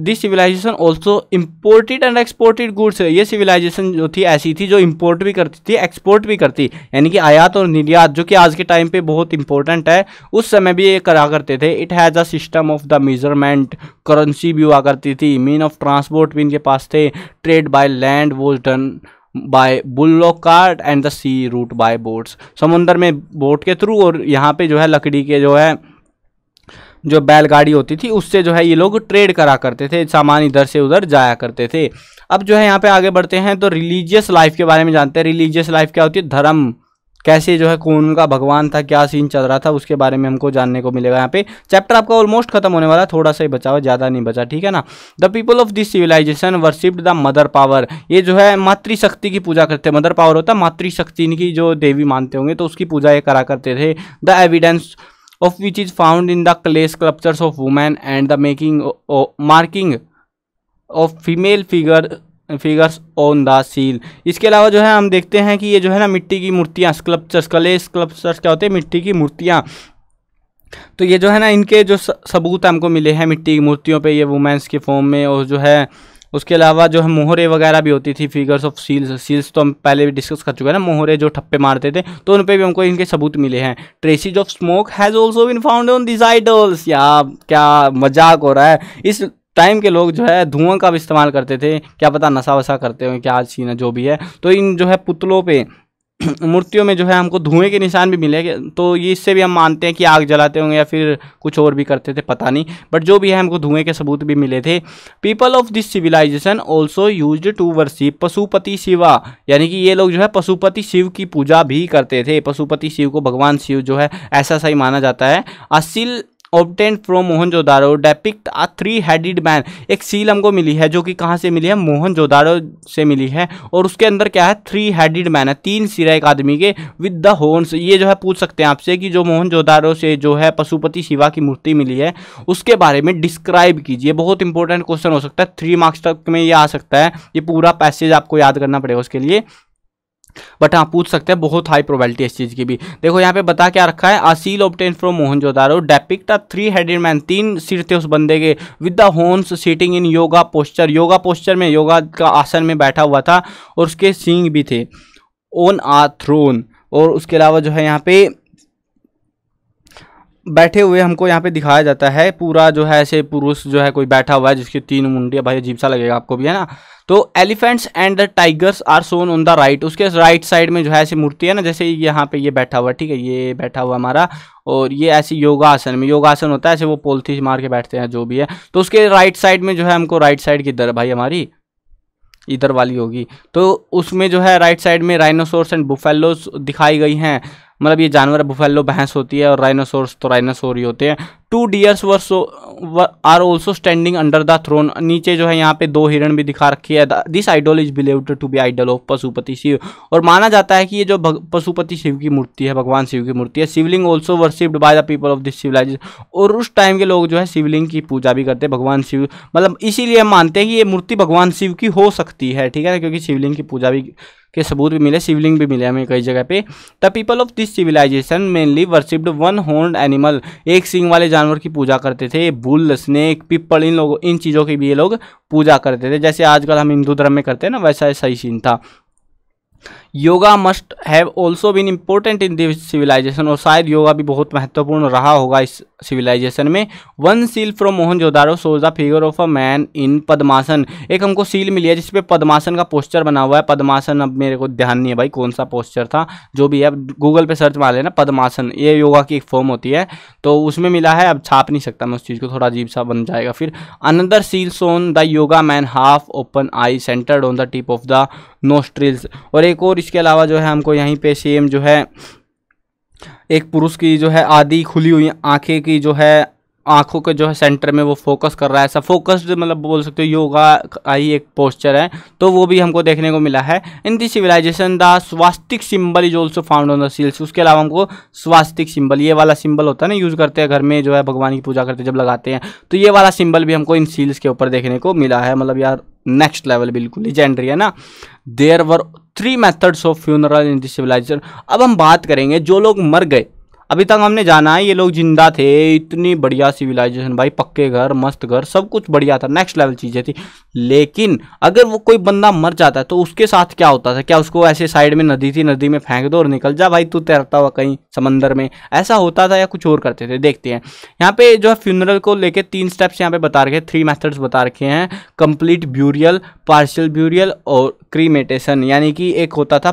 this civilisation also imported and exported goods ये सिविलाइजेशन जो थी ऐसी थी जो इम्पोर्ट भी करती थी एक्सपोर्ट भी करती यानी कि आयात और निर्यात जो कि आज के टाइम पे बहुत इंपॉर्टेंट है उस समय भी ये करा करते थे it has a system of the measurement currency भी हुआ करती थी मीन ऑफ ट्रांसपोर्ट भी इनके पास थे trade by land was done by bullock cart and the sea route by boats समुंदर में बोट के थ्रू और यहाँ पे जो है लकड़ी के जो है जो बैलगाड़ी होती थी उससे जो है ये लोग ट्रेड करा करते थे सामान इधर से उधर जाया करते थे अब जो है यहाँ पे आगे बढ़ते हैं तो रिलीजियस लाइफ के बारे में जानते हैं रिलीजियस लाइफ क्या होती है धर्म कैसे जो है कौन का भगवान था क्या सीन चल रहा था उसके बारे में हमको जानने को मिलेगा यहाँ पे चैप्टर आपका ऑलमोस्ट खत्म होने वाला थोड़ा सा ही बचा हुआ ज़्यादा नहीं बचा ठीक है ना the people of this civilisation worshipped the mother power ये जो है मातृशक्ति की पूजा करते मदर पावर होता है मातृशक्ति की जो देवी मानते होंगे तो उसकी पूजा ये करा करते थे the evidence of which is found in the clay sculptures of women and the making marking of female figure figures on the seal इसके अलावा जो है हम देखते हैं कि ये जो है ना मिट्टी की मूर्तियाँ स्कल्पचर्स कले स्कल्पचर्स क्या होते हैं मिट्टी की मूर्तियाँ तो ये जो है ना इनके जो सबूत हमको मिले हैं मिट्टी की मूर्तियों पे ये वुमेंस के फॉर्म में और जो है उसके अलावा जो है मोहरे वगैरह भी होती थी फिगर्स ऑफ सील्स सील्स तो हम पहले भी डिस्कस कर चुके हैं ना मोहरे जो ठप्पे मारते थे तो उन पर भी हमको इनके सबूत मिले हैं traces of smoke has also been found on this idols या क्या मजाक हो रहा है इस टाइम के लोग जो है धुआं का भी इस्तेमाल करते थे क्या पता नशा वसा करते हुए क्या सीन सीना जो भी है तो इन जो है पुतलों पे मूर्तियों में जो है हमको धुएं के निशान भी मिले तो ये इससे भी हम मानते हैं कि आग जलाते होंगे या फिर कुछ और भी करते थे पता नहीं बट जो भी है हमको धुएं के सबूत भी मिले थे people of this civilisation also use to worship Pashupati Shiva यानी कि ये लोग जो है पशुपति शिव की पूजा भी करते थे पशुपति शिव को भगवान शिव जो है ऐसा सही माना जाता है a seal obtained from Jodaro depict a three headed man एक सील हमको मिली है जो कि कहाँ से मिली है मोहन जोदारो से मिली है और उसके अंदर क्या है थ्री हेडिड मैन है तीन सिरा एक आदमी के विद द होर्न्स ये जो है पूछ सकते हैं आपसे कि जो मोहन जोदारो से जो है पशुपति शिवा की मूर्ति मिली है उसके बारे में डिस्क्राइब कीजिए बहुत इंपॉर्टेंट क्वेश्चन हो सकता है थ्री मार्क्स तक में ये आ सकता है ये पूरा पैसेज आपको याद करना पड़ेगा उसके लिए बट हाँ पूछ सकते हैं बहुत हाई प्रोबेबिलिटी इस चीज़ की भी देखो यहाँ पे बता क्या रखा है a seal obtained from Mohenjodaro depict a three headed man तीन सिर थे उस बंदे के with the horns sitting in yoga posture yoga posture में योगा का आसन में बैठा हुआ था और उसके सींग भी थे ओन आ थ्रोन और उसके अलावा जो है यहाँ पे बैठे हुए हमको यहाँ पे दिखाया जाता है पूरा जो है ऐसे पुरुष जो है कोई बैठा हुआ है जिसकी तीन मुंडिया भाई अजीब सा लगेगा आपको भी है ना तो elephants and the tigers are shown on the right उसके राइट साइड में जो है ऐसी मूर्ति है ना जैसे यहाँ पे ये बैठा हुआ ठीक है ये बैठा हुआ हमारा और ये ऐसी योगासन में योगासन होता है ऐसे वो पोलथी मार के बैठते हैं जो भी है तो उसके राइट साइड में जो है हमको राइट साइड की दर भाई हमारी इधर वाली होगी तो उसमें जो है राइट साइड में राइनोसोर्स एंड बुफेलोस दिखाई गई हैं मतलब ये जानवर बुफेलो भैंस होती है और राइनासोर्स तो राइनासोर ही होते हैं two deers were so are also standing under the throne नीचे जो है यहाँ पे दो हिरण भी दिखा रखी है this idol is believed to be idol of Pashupati Shiv और माना जाता है कि ये जो पशुपति शिव की मूर्ति है भगवान शिव की मूर्ति है Shivling also worshipped by the people of this civilisation और उस टाइम के लोग जो है शिवलिंग की पूजा भी करते हैं भगवान शिव मतलब इसीलिए हम मानते हैं कि ये मूर्ति भगवान शिव की हो सकती है ठीक है ना क्योंकि शिवलिंग की पूजा भी के सबूत भी मिले शिवलिंग भी मिले हमें कई जगह पे the people of this civilisation mainly worshipped one horn animal एक सिंग वाले जानवर की पूजा करते थे बुल स्नेक पिपल इन लोगों इन चीज़ों की भी ये लोग पूजा करते थे जैसे आजकल हम हिंदू धर्म में करते हैं ना वैसा सही सीन था yoga must have also been important in this civilisation और शायद योगा भी बहुत महत्वपूर्ण रहा होगा इस सिविलाइजेशन में one seal from Mohenjodaro shows the figure of a man in padmasana एक हमको सील मिली है जिसपे पद्मासन का पोस्टर बना हुआ है पद्मासन अब मेरे को ध्यान नहीं है भाई कौन सा पोस्टर था जो भी है अब गूगल पे सर्च मार लेना पद्मासन ये योगा की एक फॉर्म होती है तो उसमें मिला है अब छाप नहीं सकता मैं उस चीज़ को थोड़ा अजीब सा बन जाएगा फिर another seal shown the yoga man half open eye centred on the tip of the nostrils और एक और इसके अलावा जो है हमको यहीं पे सेम जो है एक पुरुष की जो है आधी खुली हुई आंखें की जो है आंखों के जो है सेंटर में वो फोकस कर रहा है ऐसा फोकस्ड मतलब बोल सकते हो योगा का ही एक पोस्चर है तो वो भी हमको देखने को मिला है in the civilisation the swastika symbol is also found on the seals उसके अलावा हमको स्वास्तिक सिंबल ये वाला सिंबल होता है ना यूज़ करते हैं घर में जो है भगवान की पूजा करते जब लगाते हैं तो ये वाला सिंबल भी हमको इन सील्स के ऊपर देखने को मिला है मतलब यार नेक्स्ट लेवल बिल्कुल लिजेंडरी है ना there were three methods of funeral in this civilisation अब हम बात करेंगे जो लोग मर गए अभी तक हमने जाना है ये लोग जिंदा थे इतनी बढ़िया सिविलाइजेशन भाई पक्के घर मस्त घर सब कुछ बढ़िया था नेक्स्ट लेवल चीज़ें थी लेकिन अगर वो कोई बंदा मर जाता है तो उसके साथ क्या होता था क्या उसको ऐसे साइड में नदी थी नदी में फेंक दो और निकल जा भाई तू तैरता हुआ कहीं समंदर में ऐसा होता था या कुछ और करते थे देखते हैं यहाँ पे जो है फ्यूनरल को लेकर तीन स्टेप्स यहाँ पे बता रखे थ्री मैथड्स बता रखे हैं कंप्लीट ब्यूरियल पार्शियल ब्यूरियल और क्रीमेटेशन यानी कि एक होता था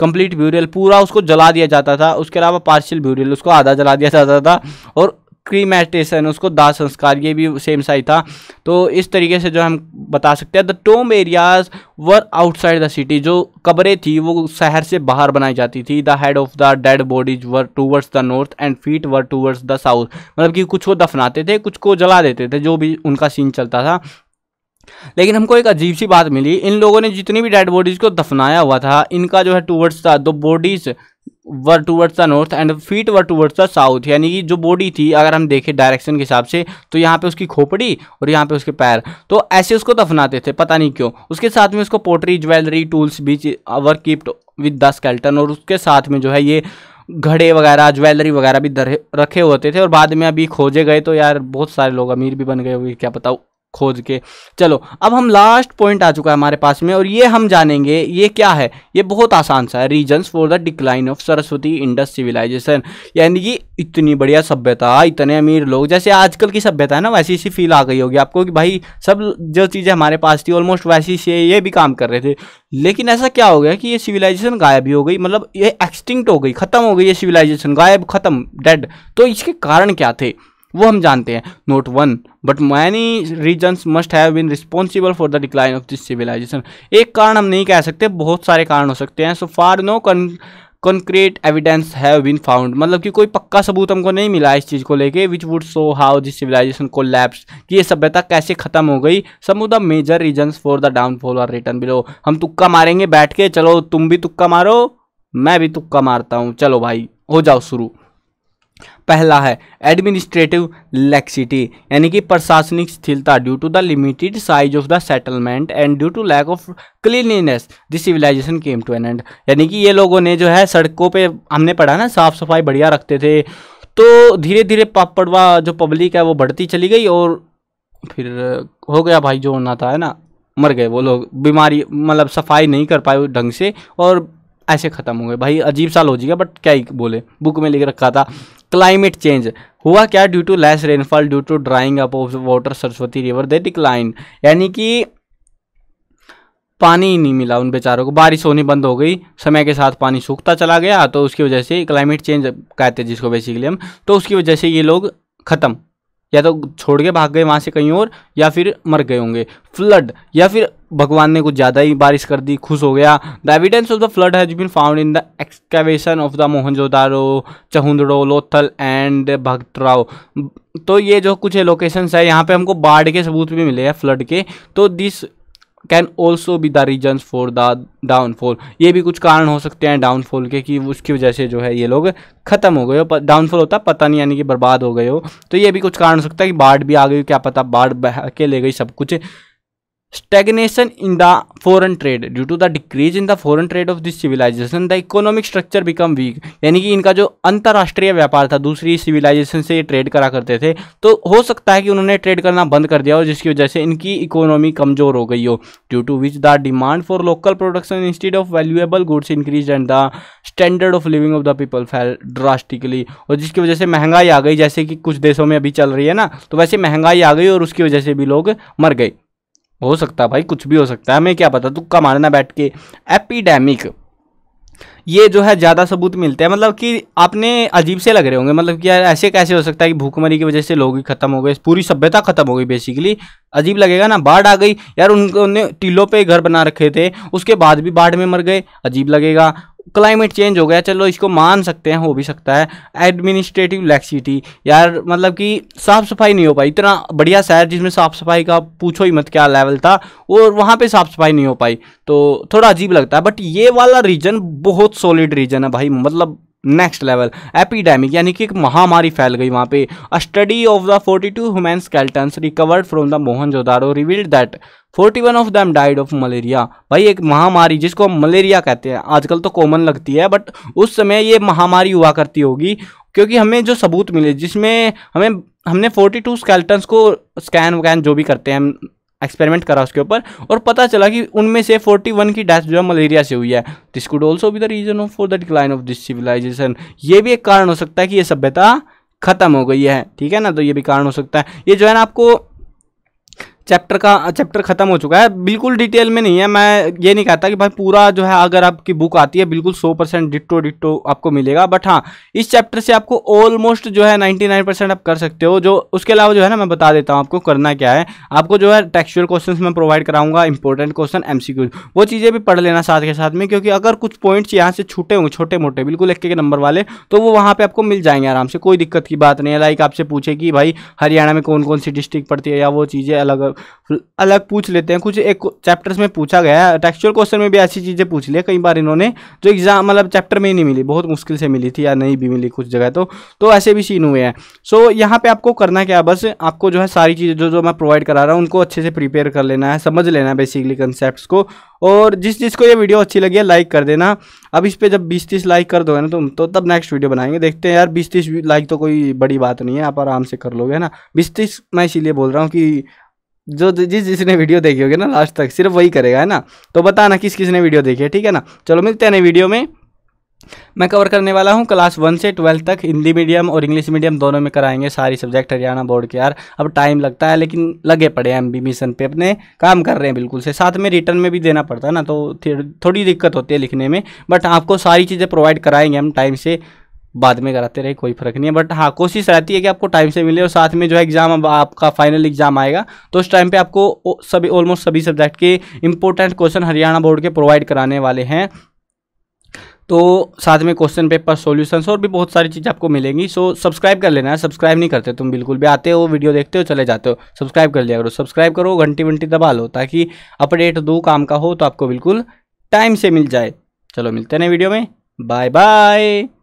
कंप्लीट ब्यूरियल पूरा उसको जला दिया जाता था उसके अलावा पार्शियल ब्यूरियल ग्रिल उसको आधा जला दिया जाता था, था और क्रीमेटेशन उसको दाह संस्कार ये भी सेम साइज था तो इस तरीके से जो हम बता सकते हैं the tomb areas were outside the city जो कब्रें थी वो शहर से बाहर बनाई जाती थी the head of the dead bodies were towards the north and feet were towards the south मतलब कि कुछ को दफनाते थे कुछ को जला देते थे जो भी उनका सीन चलता था लेकिन हमको एक अजीब सी बात मिली इन लोगों ने जितनी भी डेड बॉडीज़ को दफनाया हुआ था इनका जो है टूवर्ड्स था दो bodies were towards the north and feet were towards the south यानी कि जो बॉडी थी अगर हम देखें डायरेक्शन के हिसाब से तो यहाँ पे उसकी खोपड़ी और यहाँ पे उसके पैर तो ऐसे उसको दफनाते थे पता नहीं क्यों उसके साथ में उसको pottery jewellery tools beads were kept with the skeleton और उसके साथ में जो है ये घड़े वगैरह ज्वेलरी वगैरह भी रखे होते थे और बाद में अभी खोजे गए तो यार बहुत सारे लोग अमीर भी बन गए हुए क्या पता खोज के चलो अब हम लास्ट पॉइंट आ चुका है हमारे पास में और ये हम जानेंगे ये क्या है ये बहुत आसान सा है reasons for the decline of Saraswati Indus civilisation यानी कि इतनी बढ़िया सभ्यता इतने अमीर लोग जैसे आजकल की सभ्यता है ना वैसी सी फील आ गई होगी आपको कि भाई सब जो चीज़ें हमारे पास थी ऑलमोस्ट वैसी से ये भी काम कर रहे थे लेकिन ऐसा क्या हो गया कि ये सिविलाइजेशन गायब ही हो गई मतलब ये एक्सटिंक्ट हो गई ख़त्म हो गई ये सिविलाइजेशन गायब ख़त्म डेड तो इसके कारण क्या थे वो हम जानते हैं not one but many reasons must have been responsible for the decline of this civilisation एक कारण हम नहीं कह सकते बहुत सारे कारण हो सकते हैं so far no concrete evidence have been found मतलब कि कोई पक्का सबूत हमको नहीं मिला इस चीज़ को लेके which would show how this civilisation collapsed कि ये सभ्यता कैसे खत्म हो गई some of the major reasons for the downfall are written below हम तुक्का मारेंगे बैठ के चलो तुम भी तुक्का मारो मैं भी तुक्का मारता हूँ चलो भाई हो जाओ शुरू पहला है एडमिनिस्ट्रेटिव लैक्सिटी यानी कि प्रशासनिक स्थिरता due to the limited size of the settlement and due to lack of cleanliness the civilisation came to an end यानी कि ये लोगों ने जो है सड़कों पे हमने पढ़ा ना साफ सफाई बढ़िया रखते थे तो धीरे धीरे पापड़वा जो पब्लिक है वो बढ़ती चली गई और फिर हो गया भाई जो होना था है ना मर गए वो लोग बीमारी मतलब सफाई नहीं कर पाए ढंग से और ऐसे ख़त्म हो गए भाई अजीब साल हो जाएगा बट क्या ही बोले बुक में लिख रखा था क्लाइमेट चेंज हुआ क्या due to less rainfall due to drying up of water Saraswati river they decline यानी कि पानी ही नहीं मिला उन बेचारों को बारिश होनी बंद हो गई समय के साथ पानी सूखता चला गया तो उसकी वजह से क्लाइमेट चेंज कहते हैं जिसको बेसिकली हम तो उसकी वजह से ये लोग ख़त्म या तो छोड़ के भाग गए वहाँ से कहीं और या फिर मर गए होंगे फ्लड या फिर भगवान ने कुछ ज़्यादा ही बारिश कर दी खुश हो गया the evidence of the flood has been found in the excavation of the Mohenjodaro Chanhudaro Lothal and Bhagatrav तो ये जो कुछ लोकेशंस है यहाँ पे हमको बाढ़ के सबूत भी मिले हैं फ्लड के तो this can also be the reason for the downfall ये भी कुछ कारण हो सकते हैं डाउनफॉल के कि उसकी वजह से जो है ये लोग ख़त्म हो गए हो डाउनफॉल होता पता नहीं यानी कि बर्बाद हो गए हो तो ये भी कुछ कारण हो सकता है कि बाढ़ भी आ गई क्या पता बाढ़ बह के ले गई सब कुछ stagnation in the foreign trade due to the decrease in the foreign trade of this civilization the economic structure become weak यानी कि इनका जो अंतर्राष्ट्रीय व्यापार था दूसरी सिविलाइजेशन से ये ट्रेड करा करते थे तो हो सकता है कि उन्होंने ट्रेड करना बंद कर दिया हो जिसकी वजह से इनकी इकोनॉमी कमजोर हो गई हो due to which the demand for local production instead of valuable goods increase and the standard of living of the people fell drastically और जिसकी वजह से महंगाई आ गई जैसे कि कुछ देशों में अभी चल रही है ना तो वैसे महंगाई आ गई और उसकी वजह से भी लोग मर गए हो सकता है भाई कुछ भी हो सकता है हमें क्या पता तुक्का मारना बैठ के एपिडेमिक ये जो है ज़्यादा सबूत मिलते हैं मतलब कि आपने अजीब से लग रहे होंगे मतलब कि यार ऐसे कैसे हो सकता है कि भूखमरी की वजह से लोग ही खत्म हो गए पूरी सभ्यता खत्म हो गई बेसिकली अजीब लगेगा ना बाढ़ आ गई यार उनको उन्होंने टीलों पे घर बना रखे थे उसके बाद भी बाढ़ में मर गए अजीब लगेगा क्लाइमेट चेंज हो गया चलो इसको मान सकते हैं हो भी सकता है एडमिनिस्ट्रेटिव लैक्सिटी यार मतलब कि साफ़ सफाई नहीं हो पाई इतना बढ़िया शहर जिसमें साफ़ सफाई का पूछो ही मत क्या लेवल था और वहाँ पे साफ़ सफाई नहीं हो पाई तो थोड़ा अजीब लगता है बट ये वाला रीजन बहुत सॉलिड रीजन है भाई मतलब नेक्स्ट लेवल एपिडेमिक यानी कि एक महामारी फैल गई वहाँ पे a study of the 42 two human skeletons recovered from the Mohenjodaro revealed that 41 of them died of malaria भाई एक महामारी जिसको हम मलेरिया कहते हैं आजकल तो कॉमन लगती है बट उस समय ये महामारी हुआ करती होगी क्योंकि हमें जो सबूत मिले जिसमें हमें हमने 42 टू स्केल्टन्स को स्कैन वैन जो भी करते हैं एक्सपेरिमेंट करा उसके ऊपर और पता चला कि उनमें से 41 की डेथ जो है मलेरिया से हुई है this could also be the reason of for the decline of this civilisation ये भी एक कारण हो सकता है कि ये सभ्यता खत्म हो गई है ठीक है ना तो ये भी कारण हो सकता है ये जो है ना आपको चैप्टर का चैप्टर खत्म हो चुका है बिल्कुल डिटेल में नहीं है मैं ये नहीं कहता कि भाई पूरा जो है अगर आपकी बुक आती है बिल्कुल सौ परसेंट डिट्टो डिट्टो आपको मिलेगा बट हाँ इस चैप्टर से आपको ऑलमोस्ट जो है नाइन्टी नाइन परसेंट आप कर सकते हो जो उसके अलावा जो है ना मैं बता देता हूँ आपको करना क्या है आपको जो है टेक्चुअल क्वेश्चन मैं प्रोवाइड कराऊंगा इंपॉर्टेंट क्वेश्चन एम वो चीज़ें भी पढ़ लेना साथ के साथ में क्योंकि अगर कुछ पॉइंट्स यहाँ से छूटे होंगे छोटे मोटे बिल्कुल एक के नंबर वाले तो वो वहाँ पर आपको मिल जाएंगे आराम से कोई दिक्कत की बात नहीं है लाइक आपसे पूछे कि भाई हरियाणा में कौन कौन सी डिस्ट्रिक्ट पड़ती है या वो चीज़ें अलग अलग पूछ लेते हैं कुछ एक चैप्टर्स में पूछा गया है टेक्चुअल क्वेश्चन में भी ऐसी चीज़ें पूछ लिया कई बार इन्होंने जो एग्जाम मतलब चैप्टर में ही नहीं मिली बहुत मुश्किल से मिली थी या नहीं भी मिली कुछ जगह तो तो ऐसे भी सीन हुए हैं सो so, यहाँ पे आपको करना क्या बस आपको जो है सारी चीज़ें जो जो मैं प्रोवाइड करा रहा हूँ उनको अच्छे से प्रिपेयर कर लेना है समझ लेना है बेसिकली कंसेप्ट को और जिस जिसको ये वीडियो अच्छी लगी है लाइक कर देना अब इस पर जब बीस तीस लाइक कर दोगे ना तुम तो तब नेक्स्ट वीडियो बनाएंगे देखते हैं यार बीस तीस लाइक तो कोई बड़ी बात नहीं है आप आराम से कर लोगे ना बीस तीस मैं इसीलिए बोल रहा हूँ कि जो जिस जिसने वीडियो देखी होगी ना लास्ट तक सिर्फ वही करेगा है ना तो बताना किस किसने वीडियो देखी है ठीक है ना चलो मिलते हैं वीडियो में मैं कवर करने वाला हूँ क्लास वन से ट्वेल्थ तक हिंदी मीडियम और इंग्लिश मीडियम दोनों में कराएंगे सारी सब्जेक्ट हरियाणा बोर्ड के यार अब टाइम लगता है लेकिन लगे पड़े हैं एम बी मिशन पे अपने काम कर रहे हैं बिल्कुल से साथ में रिटर्न में भी देना पड़ता है ना तो थोड़ी दिक्कत होती है लिखने में बट आपको सारी चीज़ें प्रोवाइड कराएंगे हम टाइम से बाद में कराते रहे कोई फर्क नहीं है बट हाँ कोशिश रहती है कि आपको टाइम से मिले और साथ में जो है एग्ज़ाम अब आपका फाइनल एग्ज़ाम आएगा तो उस टाइम पे आपको सभी ऑलमोस्ट सभी सब्जेक्ट के इंपॉर्टेंट क्वेश्चन हरियाणा बोर्ड के प्रोवाइड कराने वाले हैं तो साथ में क्वेश्चन पेपर सॉल्यूशंस और भी बहुत सारी चीज़ आपको मिलेंगी सो सब्सक्राइब कर लेना है सब्सक्राइब नहीं करते तुम बिल्कुल भी आते हो वीडियो देखते हो चले जाते हो सब्सक्राइब कर लिया करो सब्सक्राइब करो घंटी वंटी दबा लो ताकि अपडेट दो काम का हो तो आपको बिल्कुल टाइम से मिल जाए चलो मिलते हैं वीडियो में बाय बाय